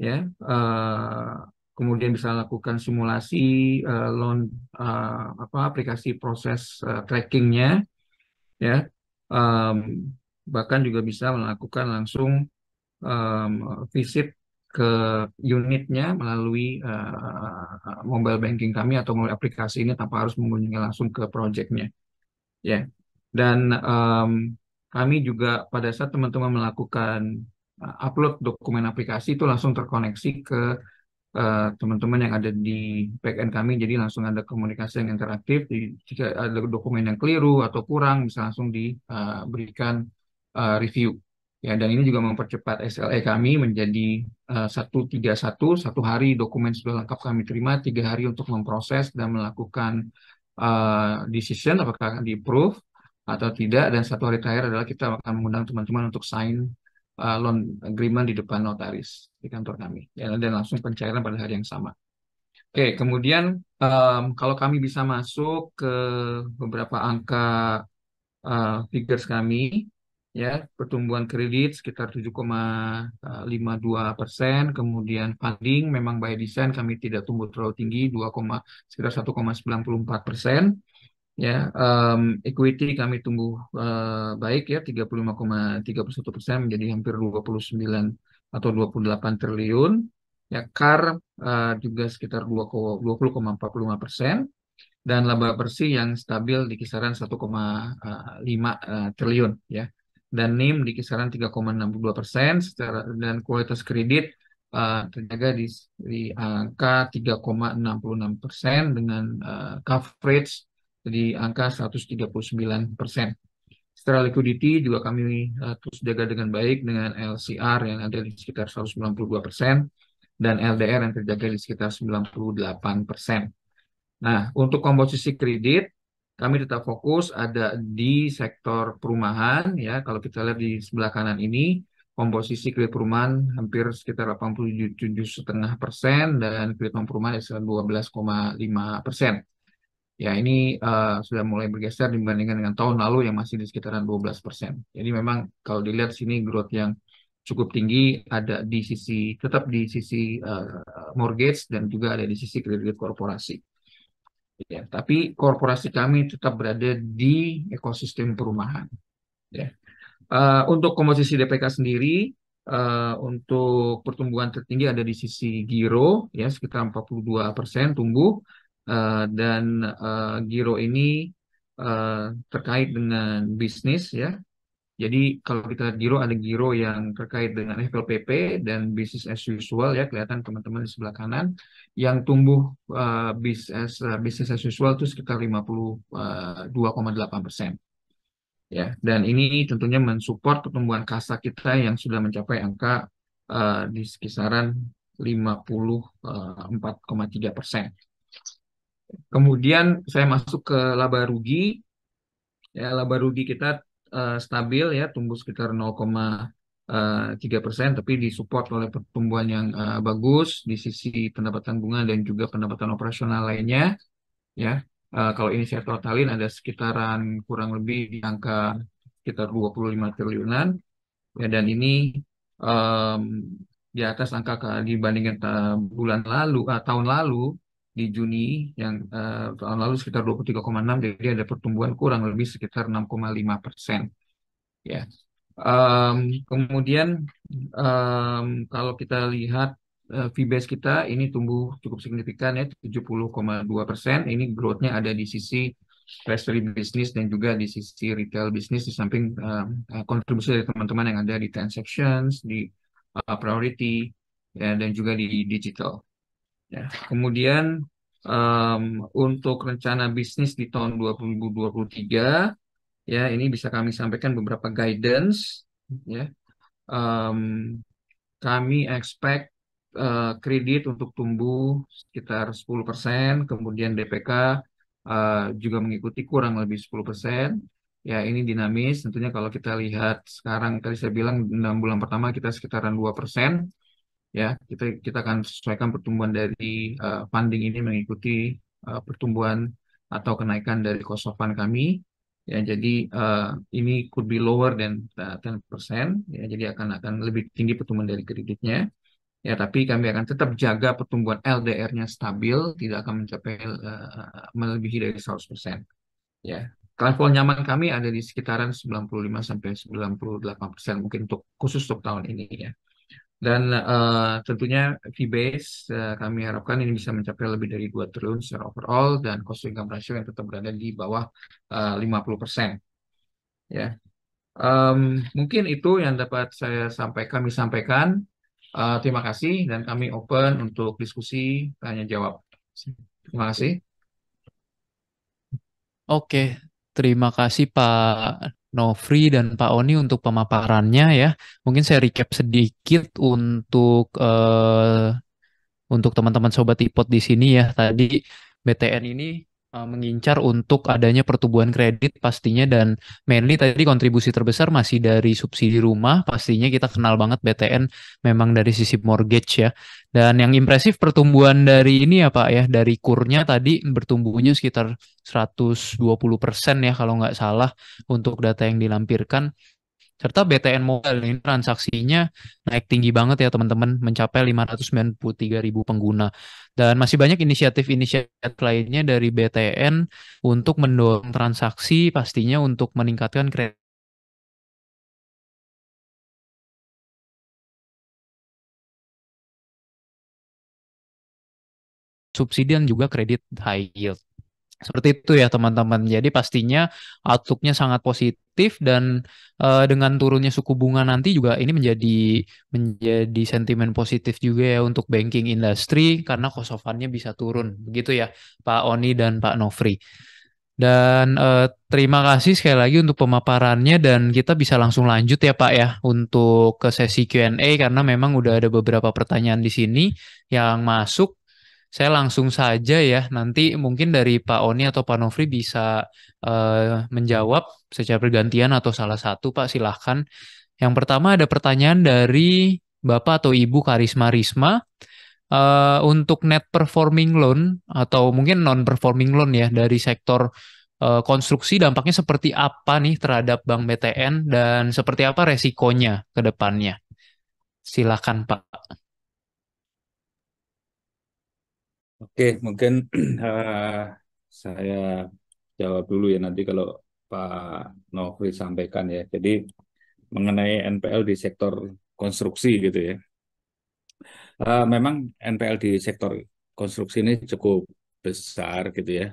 ya uh, kemudian bisa lakukan simulasi uh, eh, loan uh, eh, apa aplikasi proses uh, trackingnya ya um, bahkan juga bisa melakukan langsung um, visit ke unitnya melalui uh, mobile banking kami atau melalui aplikasi ini tanpa harus mengunjungi langsung ke projectnya ya yeah. dan um, kami juga pada saat teman-teman melakukan upload dokumen aplikasi itu langsung terkoneksi ke Eh, teman-teman uh, yang ada di backend kami jadi langsung ada komunikasi yang interaktif di, jika ada dokumen yang keliru atau kurang bisa langsung diberikan eh, uh, eh, uh, review ya dan ini juga mempercepat SLA e kami menjadi satu tiga satu satu hari dokumen sudah lengkap kami terima tiga hari untuk memproses dan melakukan uh, decision apakah akan di approve atau tidak dan satu hari terakhir adalah kita akan mengundang teman-teman untuk sign uh, loan agreement di depan notaris di kantor kami dan, ya, dan langsung pencairan pada hari yang sama. Oke, kemudian um, kalau kami bisa masuk ke beberapa angka uh, figures kami, ya pertumbuhan kredit sekitar 7,52 persen, kemudian funding memang by design kami tidak tumbuh terlalu tinggi 2, sekitar 1,94 persen, ya um, equity kami tumbuh uh, baik ya 35,31 persen menjadi hampir 29 atau 28 triliun ya CAR uh, eh, juga sekitar 20,45 persen dan laba bersih yang stabil di kisaran 1,5 eh, triliun ya dan NIM di kisaran 3,62 persen secara dan kualitas kredit uh, terjaga di, di angka 3,66 persen dengan uh, coverage di angka 139 persen. Secara liquidity juga kami uh, terus jaga dengan baik dengan LCR yang ada di sekitar 192 persen dan LDR yang terjaga di sekitar 98 persen. Nah, untuk komposisi kredit kami tetap fokus ada di sektor perumahan ya. Kalau kita lihat di sebelah kanan ini komposisi kredit perumahan hampir sekitar 87,5 persen dan kredit non perumahan 12,5 persen ya ini uh, sudah mulai bergeser dibandingkan dengan tahun lalu yang masih di sekitaran 12%. Jadi memang kalau dilihat sini growth yang cukup tinggi ada di sisi tetap di sisi uh, mortgage dan juga ada di sisi kredit korporasi. Ya, tapi korporasi kami tetap berada di ekosistem perumahan. Ya. Uh, untuk komposisi DPK sendiri uh, untuk pertumbuhan tertinggi ada di sisi giro ya sekitar 42% persen tumbuh Eh, dan uh, giro ini uh, terkait dengan bisnis ya. Jadi kalau kita lihat giro ada giro yang terkait dengan FLPP dan bisnis as usual ya kelihatan teman-teman di sebelah kanan yang tumbuh uh, bisnis uh, bisnis as usual itu sekitar 52,8 persen ya dan ini tentunya mensupport pertumbuhan kasa kita yang sudah mencapai angka uh, di kisaran 54,3 persen Kemudian saya masuk ke laba rugi. Ya, laba rugi kita uh, stabil ya, tumbuh sekitar 0,3 eh, persen, tapi disupport oleh pertumbuhan yang uh, bagus di sisi pendapatan bunga dan juga pendapatan operasional lainnya. Ya, uh, kalau ini saya totalin ada sekitaran kurang lebih di angka sekitar 25 triliunan. Ya, dan ini um, di atas angka dibandingkan bulan lalu, uh, tahun lalu di Juni yang uh, tahun lalu sekitar 23,6 jadi ada pertumbuhan kurang lebih sekitar 6,5 persen ya um, kemudian um, kalau kita lihat uh, base kita ini tumbuh cukup signifikan ya 70,2 persen ini growthnya ada di sisi treasury business dan juga di sisi retail business di samping um, kontribusi dari teman-teman yang ada di transactions di uh, priority ya, dan juga di digital Ya. Kemudian um, untuk rencana bisnis di tahun 2023 ya ini bisa kami sampaikan beberapa guidance ya. Um, kami expect uh, kredit untuk tumbuh sekitar 10%, kemudian DPK uh, eh, juga mengikuti kurang lebih 10%. Ya, ini dinamis. Tentunya kalau kita lihat sekarang tadi saya bilang 6 bulan pertama kita sekitaran 2% ya kita kita akan sesuaikan pertumbuhan dari uh, funding ini mengikuti uh, pertumbuhan atau kenaikan dari cost of fund kami ya jadi uh, ini could be lower than uh, persen. ya jadi akan akan lebih tinggi pertumbuhan dari kreditnya ya tapi kami akan tetap jaga pertumbuhan LDR-nya stabil tidak akan mencapai uh, melebihi dari 100% ya level nyaman kami ada di sekitaran 95 sampai 98% mungkin untuk khusus untuk tahun ini ya dan uh, tentunya fee base uh, eh, kami harapkan ini bisa mencapai lebih dari 2 triliun secara overall dan cost to income ratio yang tetap berada di bawah eh, uh, 50%. Ya. Um, mungkin itu yang dapat saya sampaikan kami sampaikan. Uh, terima kasih dan kami open untuk diskusi tanya jawab. Terima kasih. Oke, terima kasih Pak Novri dan Pak Oni untuk pemaparannya ya. Mungkin saya recap sedikit untuk uh, untuk teman-teman sobat ipot di sini ya. Tadi BTN ini Eh, mengincar untuk adanya pertumbuhan kredit pastinya dan mainly tadi kontribusi terbesar masih dari subsidi rumah pastinya kita kenal banget BTN memang dari sisi mortgage ya dan yang impresif pertumbuhan dari ini ya Pak ya dari kurnya tadi bertumbuhnya sekitar 120% ya kalau nggak salah untuk data yang dilampirkan serta BTN Mobile ini transaksinya naik tinggi banget ya teman-teman, mencapai 593 ribu pengguna. Dan masih banyak inisiatif-inisiatif lainnya dari BTN untuk mendorong transaksi pastinya untuk meningkatkan kredit subsidi dan juga kredit high yield. Seperti itu ya teman-teman. Jadi pastinya outlooknya sangat positif dan uh, dengan turunnya suku bunga nanti juga ini menjadi menjadi sentimen positif juga ya untuk banking industry karena cost of fund-nya bisa turun. Begitu ya Pak Oni dan Pak Novri. Dan uh, terima kasih sekali lagi untuk pemaparannya dan kita bisa langsung lanjut ya Pak ya untuk ke sesi Q&A karena memang udah ada beberapa pertanyaan di sini yang masuk saya langsung saja ya nanti mungkin dari Pak Oni atau Pak Nofri bisa uh, menjawab secara bergantian atau salah satu Pak silahkan. Yang pertama ada pertanyaan dari Bapak atau Ibu Karisma Risma uh, untuk net performing loan atau mungkin non performing loan ya dari sektor uh, konstruksi dampaknya seperti apa nih terhadap Bank BTN dan seperti apa resikonya ke depannya. Silakan Pak. Oke, mungkin uh, saya jawab dulu ya nanti kalau Pak Novri sampaikan ya. Jadi mengenai NPL di sektor konstruksi gitu ya. Uh, memang NPL di sektor konstruksi ini cukup besar gitu ya.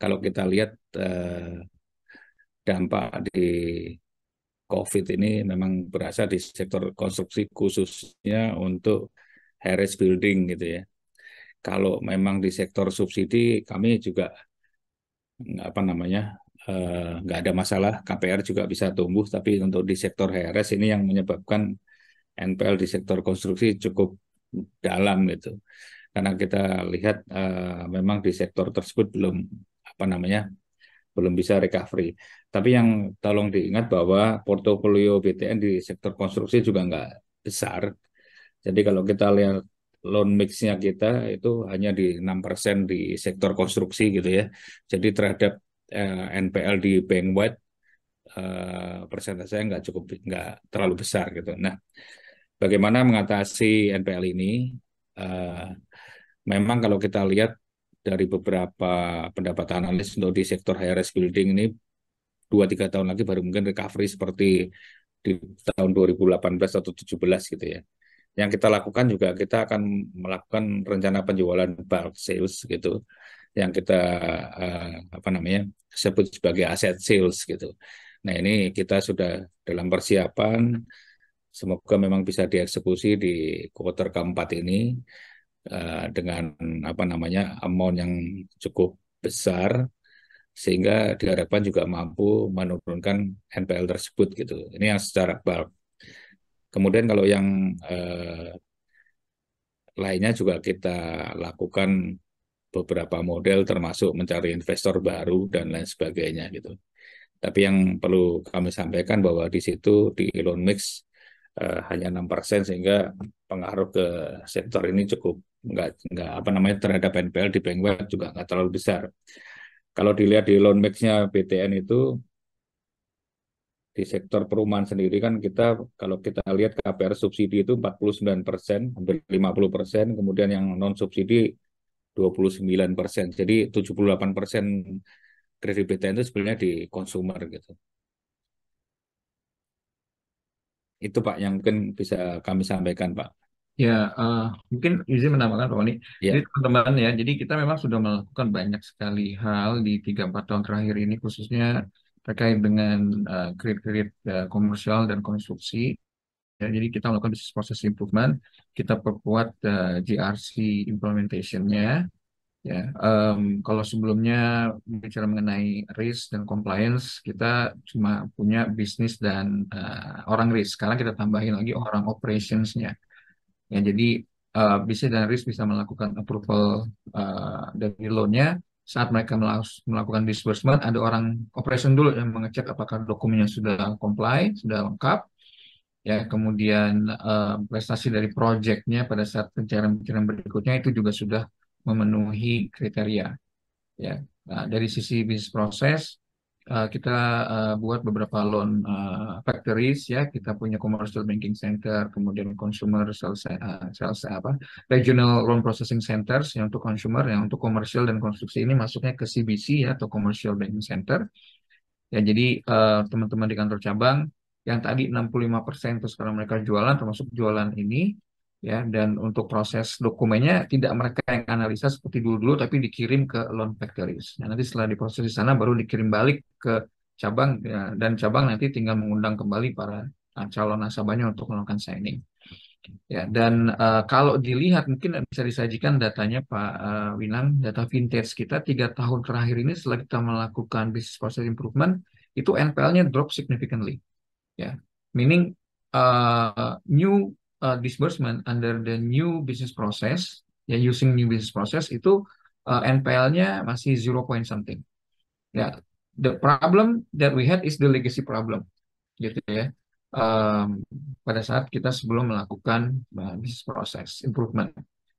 Kalau kita lihat uh, dampak di COVID ini memang berasa di sektor konstruksi khususnya untuk Harris building gitu ya kalau memang di sektor subsidi kami juga apa namanya eh, nggak ada masalah KPR juga bisa tumbuh tapi untuk di sektor HRS ini yang menyebabkan NPL di sektor konstruksi cukup dalam gitu karena kita lihat eh, memang di sektor tersebut belum apa namanya belum bisa recovery. Tapi yang tolong diingat bahwa portofolio BTN di sektor konstruksi juga nggak besar. Jadi kalau kita lihat loan mixnya kita itu hanya di 6% di sektor konstruksi gitu ya. Jadi terhadap eh, NPL di bank wide eh, persentasenya nggak cukup nggak terlalu besar gitu. Nah, bagaimana mengatasi NPL ini? Eh, memang kalau kita lihat dari beberapa pendapat analis untuk di sektor high risk building ini dua tiga tahun lagi baru mungkin recovery seperti di tahun 2018 atau 17 gitu ya yang kita lakukan juga kita akan melakukan rencana penjualan bulk sales gitu yang kita uh, apa namanya sebut sebagai aset sales gitu. Nah ini kita sudah dalam persiapan semoga memang bisa dieksekusi di kuarter keempat ini uh, dengan apa namanya amount yang cukup besar sehingga diharapkan juga mampu menurunkan NPL tersebut gitu. Ini yang secara bulk. Kemudian kalau yang eh, lainnya juga kita lakukan beberapa model termasuk mencari investor baru dan lain sebagainya gitu. Tapi yang perlu kami sampaikan bahwa di situ di Elon mix eh, hanya 6 persen sehingga pengaruh ke sektor ini cukup nggak nggak apa namanya terhadap NPL di bank bank juga nggak terlalu besar. Kalau dilihat di loan mix-nya BTN itu di sektor perumahan sendiri kan kita kalau kita lihat KPR subsidi itu 49 persen, hampir 50 persen, kemudian yang non subsidi 29 persen. Jadi 78 persen kredit BTN itu sebenarnya di konsumer gitu. Itu Pak yang mungkin bisa kami sampaikan Pak. Ya, uh, mungkin izin menambahkan Pak Oni. Ya. Jadi teman-teman ya, jadi kita memang sudah melakukan banyak sekali hal di 3-4 tahun terakhir ini, khususnya terkait dengan eh, kredit-kredit uh, komersial dan konstruksi. Ya, jadi kita melakukan bisnis proses improvement, kita perkuat uh, eh, GRC implementationnya. Ya, um, kalau sebelumnya bicara mengenai risk dan compliance, kita cuma punya bisnis dan uh, orang risk. Sekarang kita tambahin lagi orang operationsnya. Ya, jadi uh, bisnis dan risk bisa melakukan approval uh, dari loan-nya, saat mereka melakukan disbursement ada orang operation dulu yang mengecek apakah dokumennya sudah comply, sudah lengkap. Ya, kemudian uh, prestasi dari proyeknya pada saat pencarian-pencarian berikutnya itu juga sudah memenuhi kriteria. Ya, nah, dari sisi bisnis proses uh, kita uh, buat beberapa loan uh, factories ya kita punya commercial banking center kemudian consumer sales uh, sales apa regional loan processing centers yang untuk consumer yang untuk komersial dan konstruksi ini masuknya ke CBC ya atau commercial banking center ya jadi teman-teman uh, di kantor cabang yang tadi 65% itu sekarang mereka jualan termasuk jualan ini ya dan untuk proses dokumennya tidak mereka yang analisa seperti dulu-dulu tapi dikirim ke loan factories. Nah, nanti setelah diproses di sana baru dikirim balik ke cabang ya, dan cabang nanti tinggal mengundang kembali para ah, calon nasabahnya untuk melakukan signing. Ya, dan uh, kalau dilihat mungkin bisa disajikan datanya Pak uh, Winang, data vintage kita tiga tahun terakhir ini setelah kita melakukan business process improvement itu NPL-nya drop significantly. Ya, meaning uh, new uh, disbursement under the new business process, ya using new business process itu uh, NPL-nya masih 0 point something. Ya, the problem that we had is the legacy problem, gitu ya. Um, pada saat kita sebelum melakukan uh, business process improvement.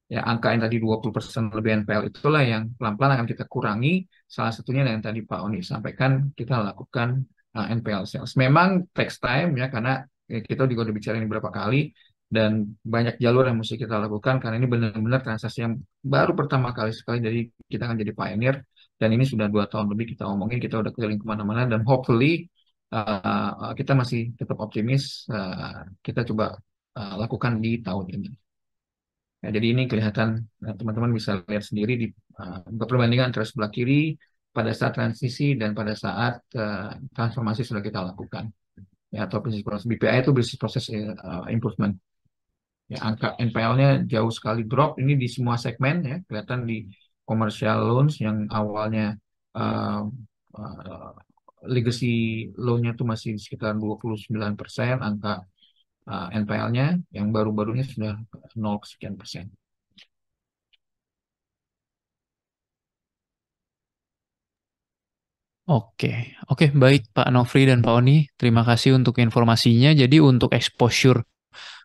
Ya, angka yang tadi 20% lebih NPL itulah yang pelan-pelan akan kita kurangi. Salah satunya yang tadi Pak Oni sampaikan, kita lakukan uh, NPL sales. Memang text time ya karena eh, kita juga udah bicara ini berapa kali dan banyak jalur yang mesti kita lakukan karena ini benar-benar transaksi yang baru pertama kali sekali jadi kita akan jadi pioneer dan ini sudah dua tahun lebih kita omongin kita udah keliling kemana-mana dan hopefully uh, kita masih tetap optimis uh, kita coba uh, lakukan di tahun ini. Ya, jadi ini kelihatan teman-teman bisa lihat sendiri di uh, perbandingan antara sebelah kiri pada saat transisi dan pada saat uh, transformasi sudah kita lakukan ya atau bisnis proses BPI itu bisnis proses uh, improvement ya, angka NPL-nya jauh sekali drop ini di semua segmen ya kelihatan di commercial loans yang awalnya uh, uh, legacy loan-nya itu masih sekitar 29 persen angka uh, eh, NPL-nya yang baru-barunya sudah 0 sekian persen. Oke, oke baik Pak Nofri dan Pak Oni, terima kasih untuk informasinya. Jadi untuk exposure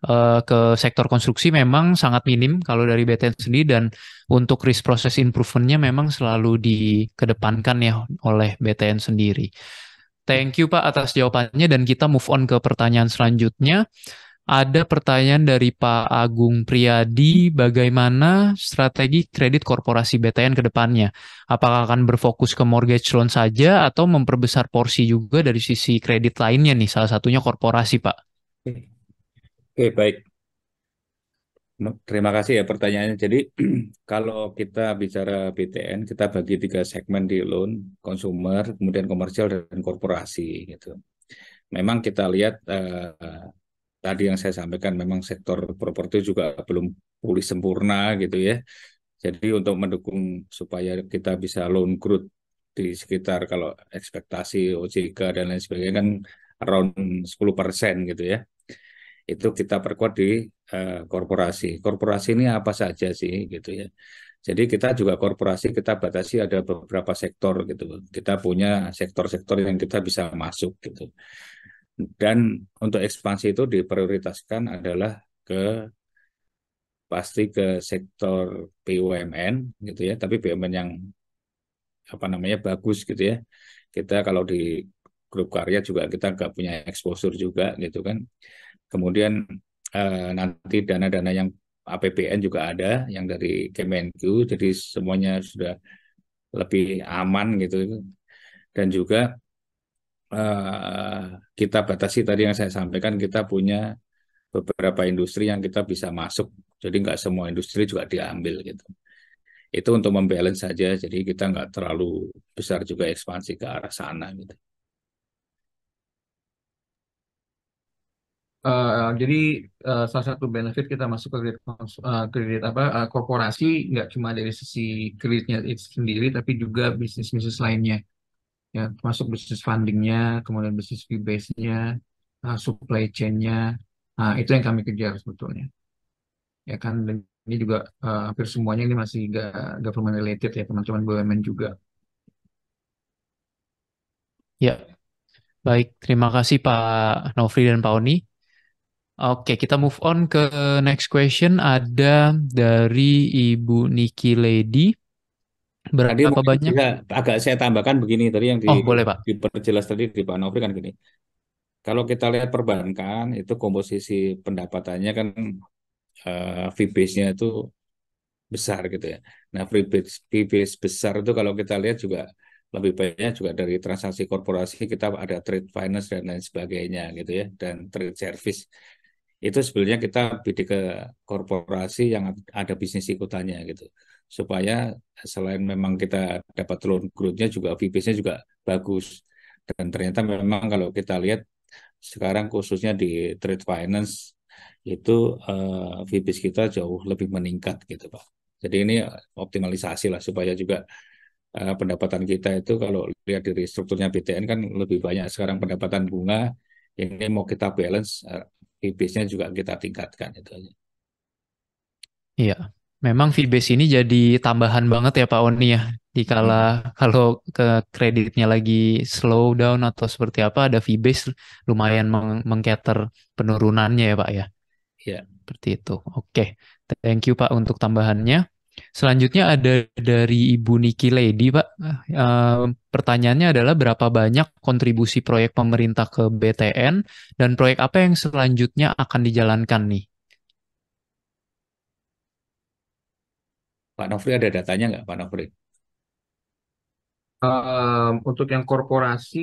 Eh, ke sektor konstruksi memang sangat minim kalau dari BTN sendiri dan untuk risk process improvementnya memang selalu dikedepankan ya oleh BTN sendiri. Thank you Pak atas jawabannya dan kita move on ke pertanyaan selanjutnya. Ada pertanyaan dari Pak Agung Priadi. bagaimana strategi kredit korporasi BTN ke depannya? Apakah akan berfokus ke mortgage loan saja atau memperbesar porsi juga dari sisi kredit lainnya nih, salah satunya korporasi Pak? Oke, baik. Terima kasih ya pertanyaannya. Jadi kalau kita bicara BTN, kita bagi tiga segmen di loan, consumer, kemudian komersial dan korporasi gitu. Memang kita lihat eh, tadi yang saya sampaikan memang sektor properti juga belum pulih sempurna gitu ya. Jadi untuk mendukung supaya kita bisa loan growth di sekitar kalau ekspektasi OJK dan lain sebagainya kan around 10% gitu ya itu kita perkuat di uh, korporasi. Korporasi ini apa saja sih gitu ya. Jadi kita juga korporasi kita batasi ada beberapa sektor gitu. Kita punya sektor-sektor yang kita bisa masuk gitu. Dan untuk ekspansi itu diprioritaskan adalah ke pasti ke sektor BUMN gitu ya, tapi BUMN yang apa namanya bagus gitu ya. Kita kalau di grup karya juga kita nggak punya exposure juga gitu kan Kemudian eh, nanti dana-dana yang APBN juga ada, yang dari Kemenku, jadi semuanya sudah lebih aman gitu. Dan juga eh, kita batasi tadi yang saya sampaikan, kita punya beberapa industri yang kita bisa masuk. Jadi nggak semua industri juga diambil gitu itu untuk membalance saja jadi kita nggak terlalu besar juga ekspansi ke arah sana gitu Eh, jadi uh, salah satu benefit kita masuk ke kredit uh, kredit apa uh, korporasi nggak cuma dari sisi kreditnya itu sendiri tapi juga bisnis bisnis lainnya ya masuk bisnis fundingnya kemudian bisnis fee base nya uh, supply chainnya nah, itu yang kami kejar sebetulnya ya kan ini juga uh, hampir semuanya ini masih gak government related ya teman-teman BUMN juga ya baik terima kasih Pak Novri dan Pak Oni Oke, kita move on ke next question. Ada dari Ibu Niki Lady. Berapa tadi banyak? agak saya tambahkan begini tadi yang di, oh, boleh, Pak. diperjelas tadi di Pak Novri kan gini. Kalau kita lihat perbankan itu komposisi pendapatannya kan uh, fee base-nya itu besar gitu ya. Nah, fee base, fee base besar itu kalau kita lihat juga lebih banyak juga dari transaksi korporasi kita ada trade finance dan lain sebagainya gitu ya dan trade service itu sebenarnya kita bidik ke korporasi yang ada bisnis ikutannya gitu supaya selain memang kita dapat loan growth-nya juga VPS-nya juga bagus dan ternyata memang kalau kita lihat sekarang khususnya di trade finance itu uh, eh, VPS kita jauh lebih meningkat gitu Pak jadi ini optimalisasi lah supaya juga uh, pendapatan kita itu kalau lihat dari strukturnya BTN kan lebih banyak sekarang pendapatan bunga ini mau kita balance eh, fee base nya juga kita tingkatkan itu aja. Iya, memang fee base ini jadi tambahan banget ya Pak Oni ya. Dikala hmm. kalau ke kreditnya lagi slow down atau seperti apa ada fee base lumayan meng mengcater penurunannya ya Pak ya. Iya. Seperti itu. Oke, thank you Pak untuk tambahannya. Selanjutnya ada dari Ibu Niki Lady, Pak. E, pertanyaannya adalah berapa banyak kontribusi proyek pemerintah ke BTN dan proyek apa yang selanjutnya akan dijalankan nih? Pak Nofri ada datanya nggak, Pak Nofri? Um, untuk yang korporasi,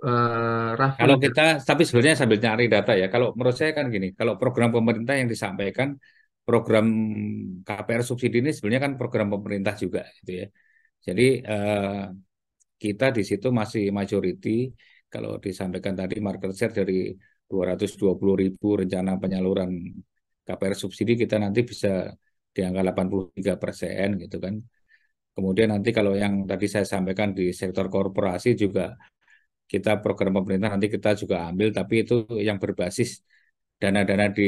uh, Kalau kita, tapi sebenarnya sambil nyari data ya, kalau menurut saya kan gini, kalau program pemerintah yang disampaikan program KPR subsidi ini sebenarnya kan program pemerintah juga gitu ya. Jadi eh, kita di situ masih majority kalau disampaikan tadi market share dari 220 ribu rencana penyaluran KPR subsidi kita nanti bisa di angka 83 persen gitu kan. Kemudian nanti kalau yang tadi saya sampaikan di sektor korporasi juga kita program pemerintah nanti kita juga ambil tapi itu yang berbasis dana-dana di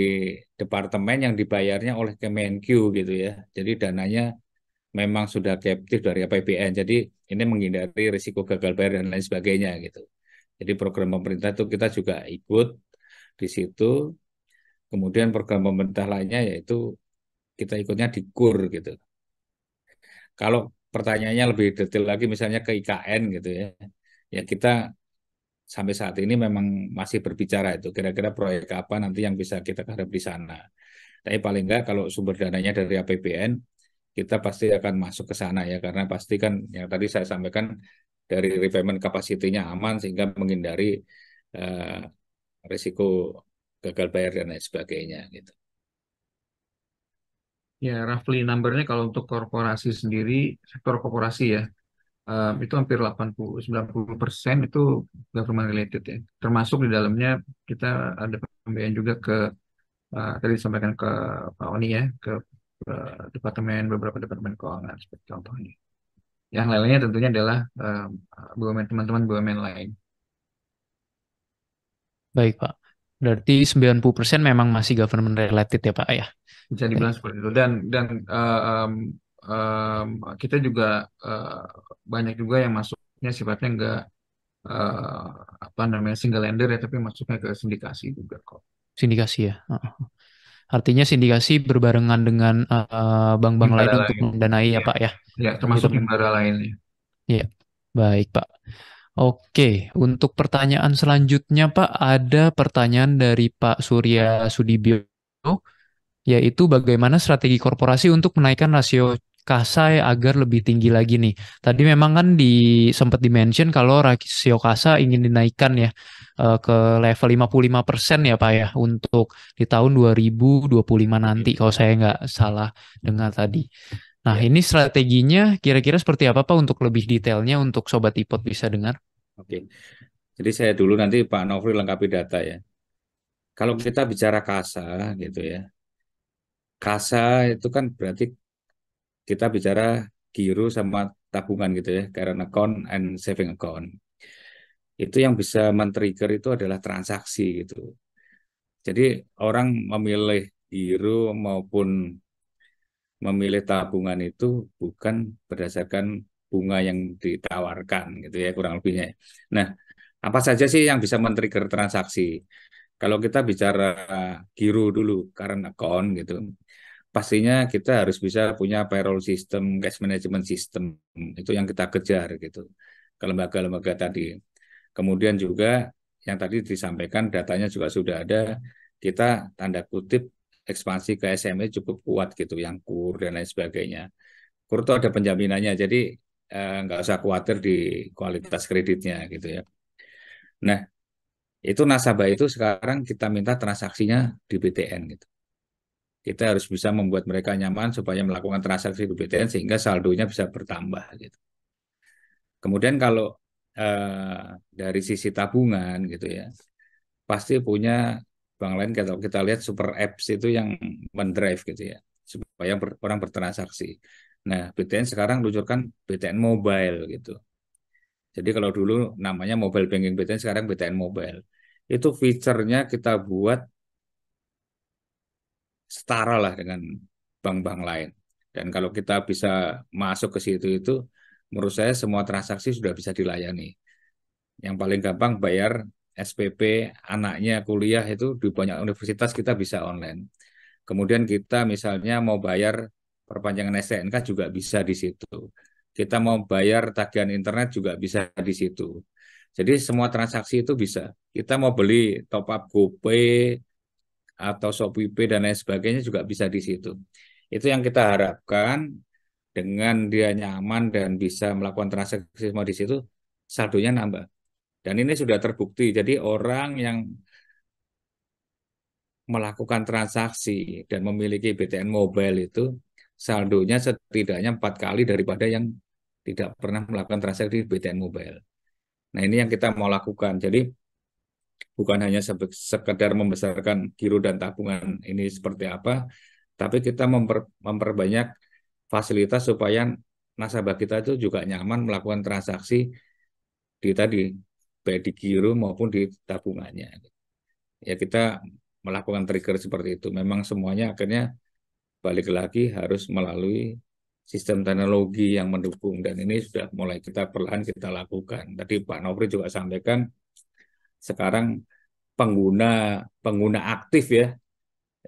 departemen yang dibayarnya oleh Kemenq gitu ya. Jadi dananya memang sudah captive dari APBN. Jadi ini menghindari risiko gagal bayar dan lain sebagainya gitu. Jadi program pemerintah itu kita juga ikut di situ. Kemudian program pemerintah lainnya yaitu kita ikutnya di KUR gitu. Kalau pertanyaannya lebih detail lagi misalnya ke IKN gitu ya. Ya kita sampai saat ini memang masih berbicara itu kira-kira proyek apa nanti yang bisa kita garap di sana. Tapi paling enggak kalau sumber dananya dari APBN kita pasti akan masuk ke sana ya karena pasti kan yang tadi saya sampaikan dari repayment kapasitinya aman sehingga menghindari eh, risiko gagal bayar dan lain sebagainya gitu. Ya, roughly numbernya kalau untuk korporasi sendiri, sektor korporasi ya, um, itu hampir 80 90% itu government related ya. Termasuk di dalamnya kita ada pembiayaan juga ke uh, tadi disampaikan ke Pak Oni ya, ke uh, departemen beberapa departemen keuangan seperti contohnya. Yang lainnya tentunya adalah um, teman-teman BUMN lain. Baik, Pak. Berarti 90% memang masih government related ya, Pak ya. Bisa dibilang seperti itu dan dan uh, um, um, kita juga uh, banyak juga yang masuknya sifatnya enggak uh, eh, apa namanya single lender ya tapi masuknya ke sindikasi juga kok. Sindikasi ya. Artinya sindikasi berbarengan dengan eh, bank-bank lain, lain untuk mendanai ya, ya Pak ya. Ya, termasuk lembaga gitu. lainnya. Ya Baik, Pak. Oke, untuk pertanyaan selanjutnya Pak, ada pertanyaan dari Pak Surya Sudibyo, yaitu bagaimana strategi korporasi untuk menaikkan rasio Kasai agar lebih tinggi lagi nih. Tadi memang kan di sempat dimention kalau rasio kasa ingin dinaikkan ya eh, ke level 55% ya Pak ya untuk di tahun 2025 nanti kalau saya nggak salah dengar tadi. Nah, ya. ini strateginya kira-kira seperti apa Pak untuk lebih detailnya untuk sobat ipot bisa dengar? Oke. Jadi saya dulu nanti Pak Nofri lengkapi data ya. Kalau kita bicara kasa gitu ya, kasa itu kan berarti kita bicara giro sama tabungan gitu ya, current account and saving account. Itu yang bisa men-trigger itu adalah transaksi gitu. Jadi orang memilih giro maupun memilih tabungan itu bukan berdasarkan bunga yang ditawarkan gitu ya kurang lebihnya. Nah, apa saja sih yang bisa men-trigger transaksi? Kalau kita bicara giro dulu current account gitu pastinya kita harus bisa punya payroll system, cash management system. Itu yang kita kejar gitu ke lembaga-lembaga tadi. Kemudian juga yang tadi disampaikan datanya juga sudah ada. Kita tanda kutip ekspansi ke SME cukup kuat gitu, yang kur dan lain sebagainya. Kur itu ada penjaminannya, jadi eh, nggak usah khawatir di kualitas kreditnya gitu ya. Nah, itu nasabah itu sekarang kita minta transaksinya di BTN gitu kita harus bisa membuat mereka nyaman supaya melakukan transaksi di BTN sehingga saldonya bisa bertambah gitu. Kemudian kalau eh, dari sisi tabungan gitu ya, pasti punya bank lain kalau kita lihat super apps itu yang mendrive gitu ya supaya ber, orang bertransaksi. Nah BTN sekarang luncurkan BTN mobile gitu. Jadi kalau dulu namanya mobile banking BTN sekarang BTN mobile. Itu fiturnya kita buat setara lah dengan bank-bank lain. Dan kalau kita bisa masuk ke situ itu, menurut saya semua transaksi sudah bisa dilayani. Yang paling gampang bayar SPP anaknya kuliah itu di banyak universitas kita bisa online. Kemudian kita misalnya mau bayar perpanjangan STNK juga bisa di situ. Kita mau bayar tagihan internet juga bisa di situ. Jadi semua transaksi itu bisa. Kita mau beli top up GoPay, atau Shopee dan lain sebagainya juga bisa di situ. Itu yang kita harapkan dengan dia nyaman dan bisa melakukan transaksi semua di situ, saldonya nambah. Dan ini sudah terbukti. Jadi orang yang melakukan transaksi dan memiliki BTN mobile itu saldonya setidaknya empat kali daripada yang tidak pernah melakukan transaksi di BTN mobile. Nah ini yang kita mau lakukan. Jadi bukan hanya sekedar membesarkan giro dan tabungan ini seperti apa, tapi kita memper, memperbanyak fasilitas supaya nasabah kita itu juga nyaman melakukan transaksi di tadi baik di giro maupun di tabungannya. Ya kita melakukan trigger seperti itu. Memang semuanya akhirnya balik lagi harus melalui sistem teknologi yang mendukung dan ini sudah mulai kita perlahan kita lakukan. Tadi Pak Nopri juga sampaikan sekarang pengguna pengguna aktif ya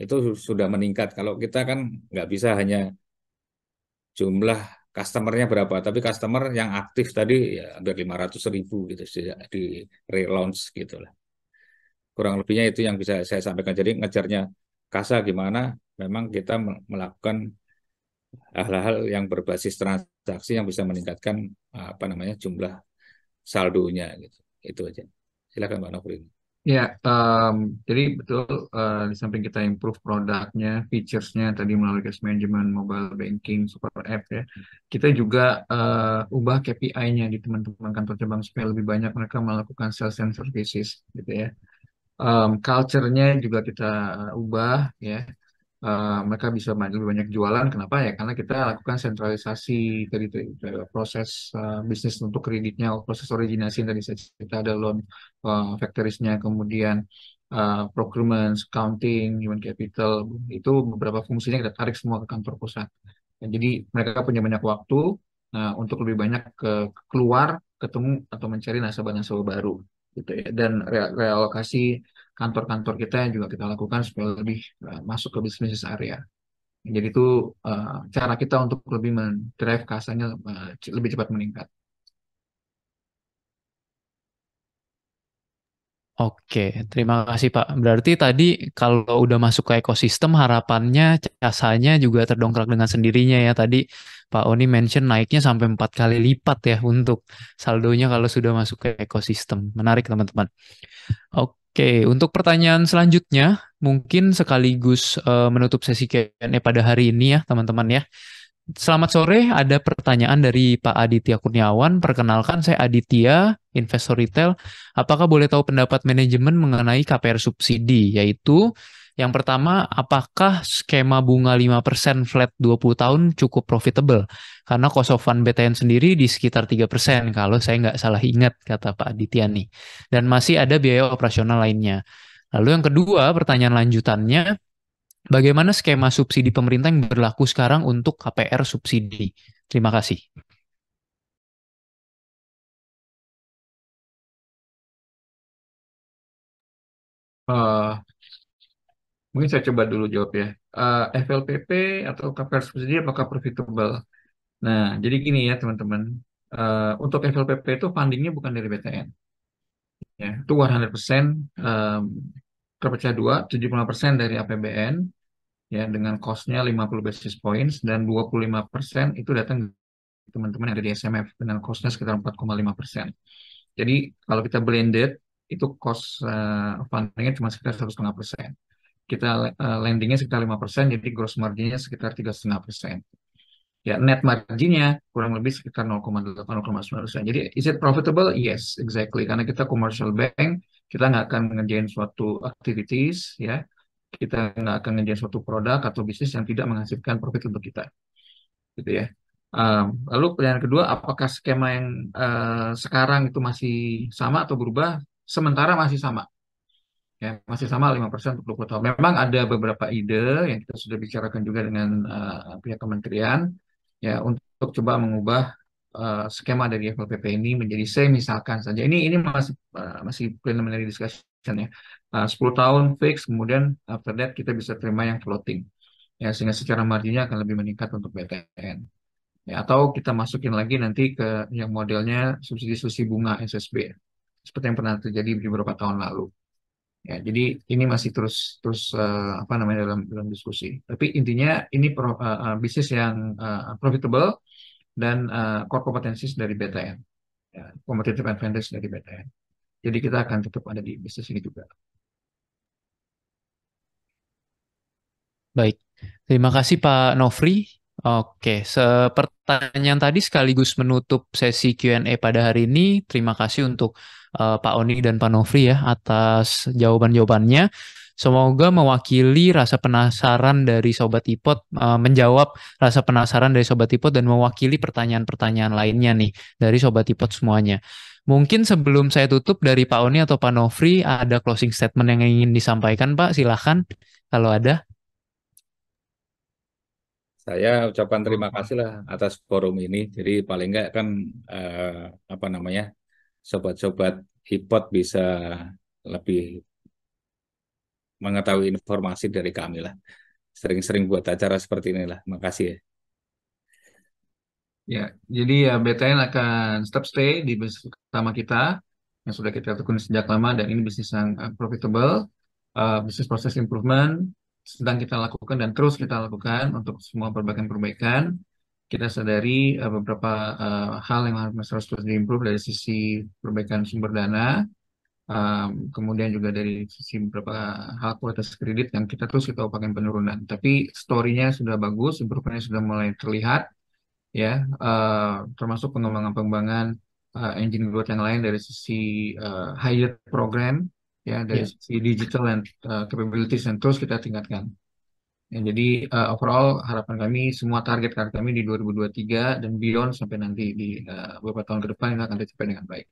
itu sudah meningkat. Kalau kita kan nggak bisa hanya jumlah customernya berapa, tapi customer yang aktif tadi ya hampir ratus ribu gitu ya, di relaunch gitulah Kurang lebihnya itu yang bisa saya sampaikan. Jadi ngejarnya kasa gimana, memang kita melakukan hal-hal yang berbasis transaksi yang bisa meningkatkan apa namanya jumlah saldonya gitu. Itu aja. Silakan Mbak Nofrin. Ya, um, jadi betul uh, di samping kita improve produknya, featuresnya tadi melalui cash management, mobile banking, super app ya, kita juga uh, ubah KPI-nya di teman-teman kantor cabang supaya lebih banyak mereka melakukan sales and services gitu ya. Um, culture-nya juga kita ubah ya uh, mereka bisa lebih banyak jualan. Kenapa ya? Karena kita lakukan sentralisasi dari itu, ya. proses uh, bisnis untuk kreditnya, proses originasi dari kita ada loan uh, kemudian uh, procurement, accounting, human capital itu beberapa fungsinya kita tarik semua ke kantor pusat. Dan ya, jadi mereka punya banyak waktu uh, untuk lebih banyak ke keluar, ketemu atau mencari nasabah-nasabah baru gitu ya dan re realokasi kantor-kantor kita yang juga kita lakukan supaya lebih uh, masuk ke bisnis area. Jadi itu uh, cara kita untuk lebih mendrive kasanya uh, eh, lebih cepat meningkat. Oke, terima kasih Pak. Berarti tadi kalau udah masuk ke ekosistem harapannya casanya juga terdongkrak dengan sendirinya ya. Tadi Pak Oni mention naiknya sampai empat kali lipat ya untuk saldonya kalau sudah masuk ke ekosistem. Menarik teman-teman. Oke. Oke, untuk pertanyaan selanjutnya mungkin sekaligus uh, menutup sesi Q&A pada hari ini ya, teman-teman ya. Selamat sore, ada pertanyaan dari Pak Aditya Kurniawan. Perkenalkan saya Aditya, investor retail. Apakah boleh tahu pendapat manajemen mengenai KPR subsidi yaitu yang pertama, apakah skema bunga 5% flat 20 tahun cukup profitable? Karena cost of fund BTN sendiri di sekitar 3% kalau saya nggak salah ingat kata Pak Aditya Dan masih ada biaya operasional lainnya. Lalu yang kedua, pertanyaan lanjutannya, bagaimana skema subsidi pemerintah yang berlaku sekarang untuk KPR subsidi? Terima kasih. Uh, Mungkin saya coba dulu jawab ya. Uh, eh, FLPP atau KPR subsidi apakah profitable? Nah, jadi gini ya teman-teman. Uh, untuk FLPP itu fundingnya bukan dari BTN. Ya, itu 100% um, eh, terpecah dua, 75% dari APBN ya dengan costnya 50 basis points dan 25% itu datang teman-teman yang ada di SMF dengan costnya sekitar 4,5%. Jadi kalau kita blended itu cost uh, fundingnya cuma sekitar 1,5%. persen kita uh, eh, landingnya sekitar lima persen, jadi gross marginnya sekitar tiga 3,5%. Ya, net marginnya kurang lebih sekitar 0,8-0,9%. Jadi, is it profitable? Yes, exactly. Karena kita commercial bank, kita nggak akan mengerjain suatu activities, ya. Kita nggak akan mengerjain suatu produk atau bisnis yang tidak menghasilkan profit untuk kita. Gitu ya. Um, lalu pertanyaan kedua, apakah skema yang uh, sekarang itu masih sama atau berubah? Sementara masih sama ya masih sama 5% untuk 20 tahun. Memang ada beberapa ide yang kita sudah bicarakan juga dengan uh, pihak kementerian ya untuk coba mengubah uh, skema dari FLPP ini menjadi C misalkan saja. Ini ini masih uh, masih preliminary discussion ya. Uh, 10 tahun fix kemudian after that kita bisa terima yang floating. Ya sehingga secara marginnya akan lebih meningkat untuk BTN. Ya, atau kita masukin lagi nanti ke yang modelnya subsidi-subsidi bunga SSB seperti yang pernah terjadi beberapa tahun lalu ya jadi ini masih terus terus uh, apa namanya dalam dalam diskusi tapi intinya ini pro, uh, bisnis yang uh, profitable dan uh, core competencies dari BTN ya, competitive advantage dari BTN jadi kita akan tetap ada di bisnis ini juga baik terima kasih Pak Nofri Oke, pertanyaan tadi sekaligus menutup sesi Q&A pada hari ini. Terima kasih untuk uh, Pak Oni dan Pak Nofri ya atas jawaban-jawabannya. Semoga mewakili rasa penasaran dari Sobat Ipot, uh, eh, menjawab rasa penasaran dari Sobat Ipot dan mewakili pertanyaan-pertanyaan lainnya nih dari Sobat Ipot semuanya. Mungkin sebelum saya tutup dari Pak Oni atau Pak Nofri ada closing statement yang ingin disampaikan Pak, silahkan kalau ada. Saya ucapan terima kasih lah atas forum ini. Jadi paling nggak kan eh, apa namanya sobat-sobat hipot bisa lebih mengetahui informasi dari kami lah. Sering-sering buat acara seperti inilah. Makasih ya. Ya, jadi ya BTN akan stop stay di bisnis utama kita yang sudah kita tekuni sejak lama dan ini bisnis yang eh, profitable, uh, bisnis proses improvement sedang kita lakukan dan terus kita lakukan untuk semua perbaikan-perbaikan kita sadari uh, beberapa uh, hal yang harus terus diimprove dari sisi perbaikan sumber dana, um, kemudian juga dari sisi beberapa hal kualitas kredit yang kita terus kita upayakan penurunan. Tapi story-nya sudah bagus, improvement-nya sudah mulai terlihat, ya, uh, termasuk pengembangan-pengembangan uh, engine growth yang lain dari sisi uh, higher program, ya, dari yeah. sisi digital and uh, capabilities yang terus kita tingkatkan. Ya, jadi uh, overall harapan kami semua target kami di 2023 dan beyond sampai nanti di uh, beberapa tahun ke depan ini akan tercapai dengan baik.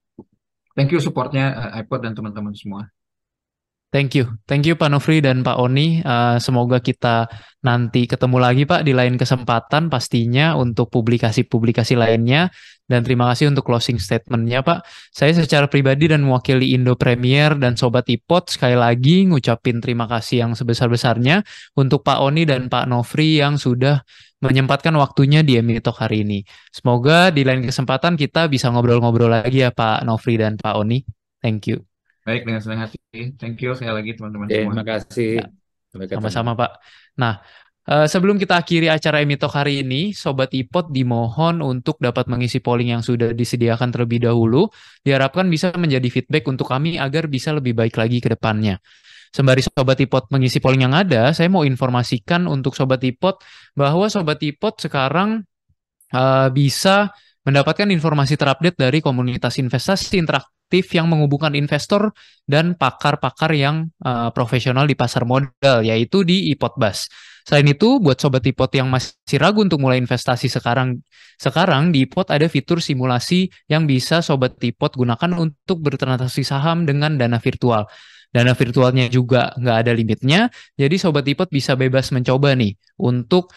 Thank you supportnya uh, iPod dan teman-teman semua. Thank you, thank you Pak Nofri dan Pak Oni. Uh, semoga kita nanti ketemu lagi Pak di lain kesempatan pastinya untuk publikasi-publikasi lainnya. Dan terima kasih untuk closing statementnya Pak. Saya secara pribadi dan mewakili Indo Premier dan Sobat Ipot sekali lagi ngucapin terima kasih yang sebesar-besarnya untuk Pak Oni dan Pak Novri yang sudah menyempatkan waktunya di Emitok hari ini. Semoga di lain kesempatan kita bisa ngobrol-ngobrol lagi ya Pak Novri dan Pak Oni. Thank you. Baik, dengan senang hati. Thank you sekali lagi teman-teman semua. Terima kasih. Ya. Sama-sama Pak. Nah, Eh, sebelum kita akhiri acara Emitok hari ini, Sobat iPod dimohon untuk dapat mengisi polling yang sudah disediakan terlebih dahulu. Diharapkan bisa menjadi feedback untuk kami agar bisa lebih baik lagi ke depannya. Sembari Sobat iPod mengisi polling yang ada, saya mau informasikan untuk Sobat iPod bahwa Sobat iPod sekarang uh, bisa mendapatkan informasi terupdate dari komunitas investasi interaktif yang menghubungkan investor dan pakar-pakar yang uh, profesional di pasar modal, yaitu di iPodBus. Selain itu, buat sobat iPod yang masih ragu untuk mulai investasi sekarang, sekarang di iPod ada fitur simulasi yang bisa sobat iPod gunakan untuk bertransaksi saham dengan dana virtual. Dana virtualnya juga nggak ada limitnya, jadi sobat iPod bisa bebas mencoba nih untuk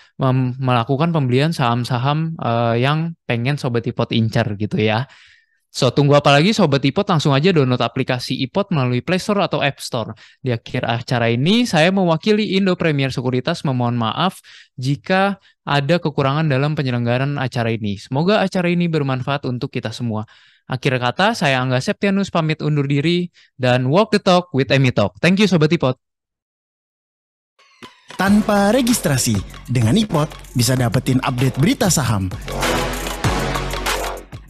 melakukan pembelian saham-saham uh, yang pengen sobat iPod incar gitu ya. So, tunggu apa lagi Sobat iPod? Langsung aja download aplikasi iPod melalui Play Store atau App Store. Di akhir acara ini, saya mewakili Indo Premier Sekuritas memohon maaf jika ada kekurangan dalam penyelenggaraan acara ini. Semoga acara ini bermanfaat untuk kita semua. Akhir kata, saya Angga Septianus pamit undur diri dan walk the talk with Emi Talk. Thank you Sobat iPod. Tanpa registrasi, dengan iPod bisa dapetin update berita saham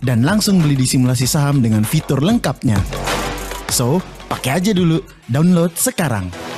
dan langsung beli di simulasi saham dengan fitur lengkapnya. So, pakai aja dulu, download sekarang.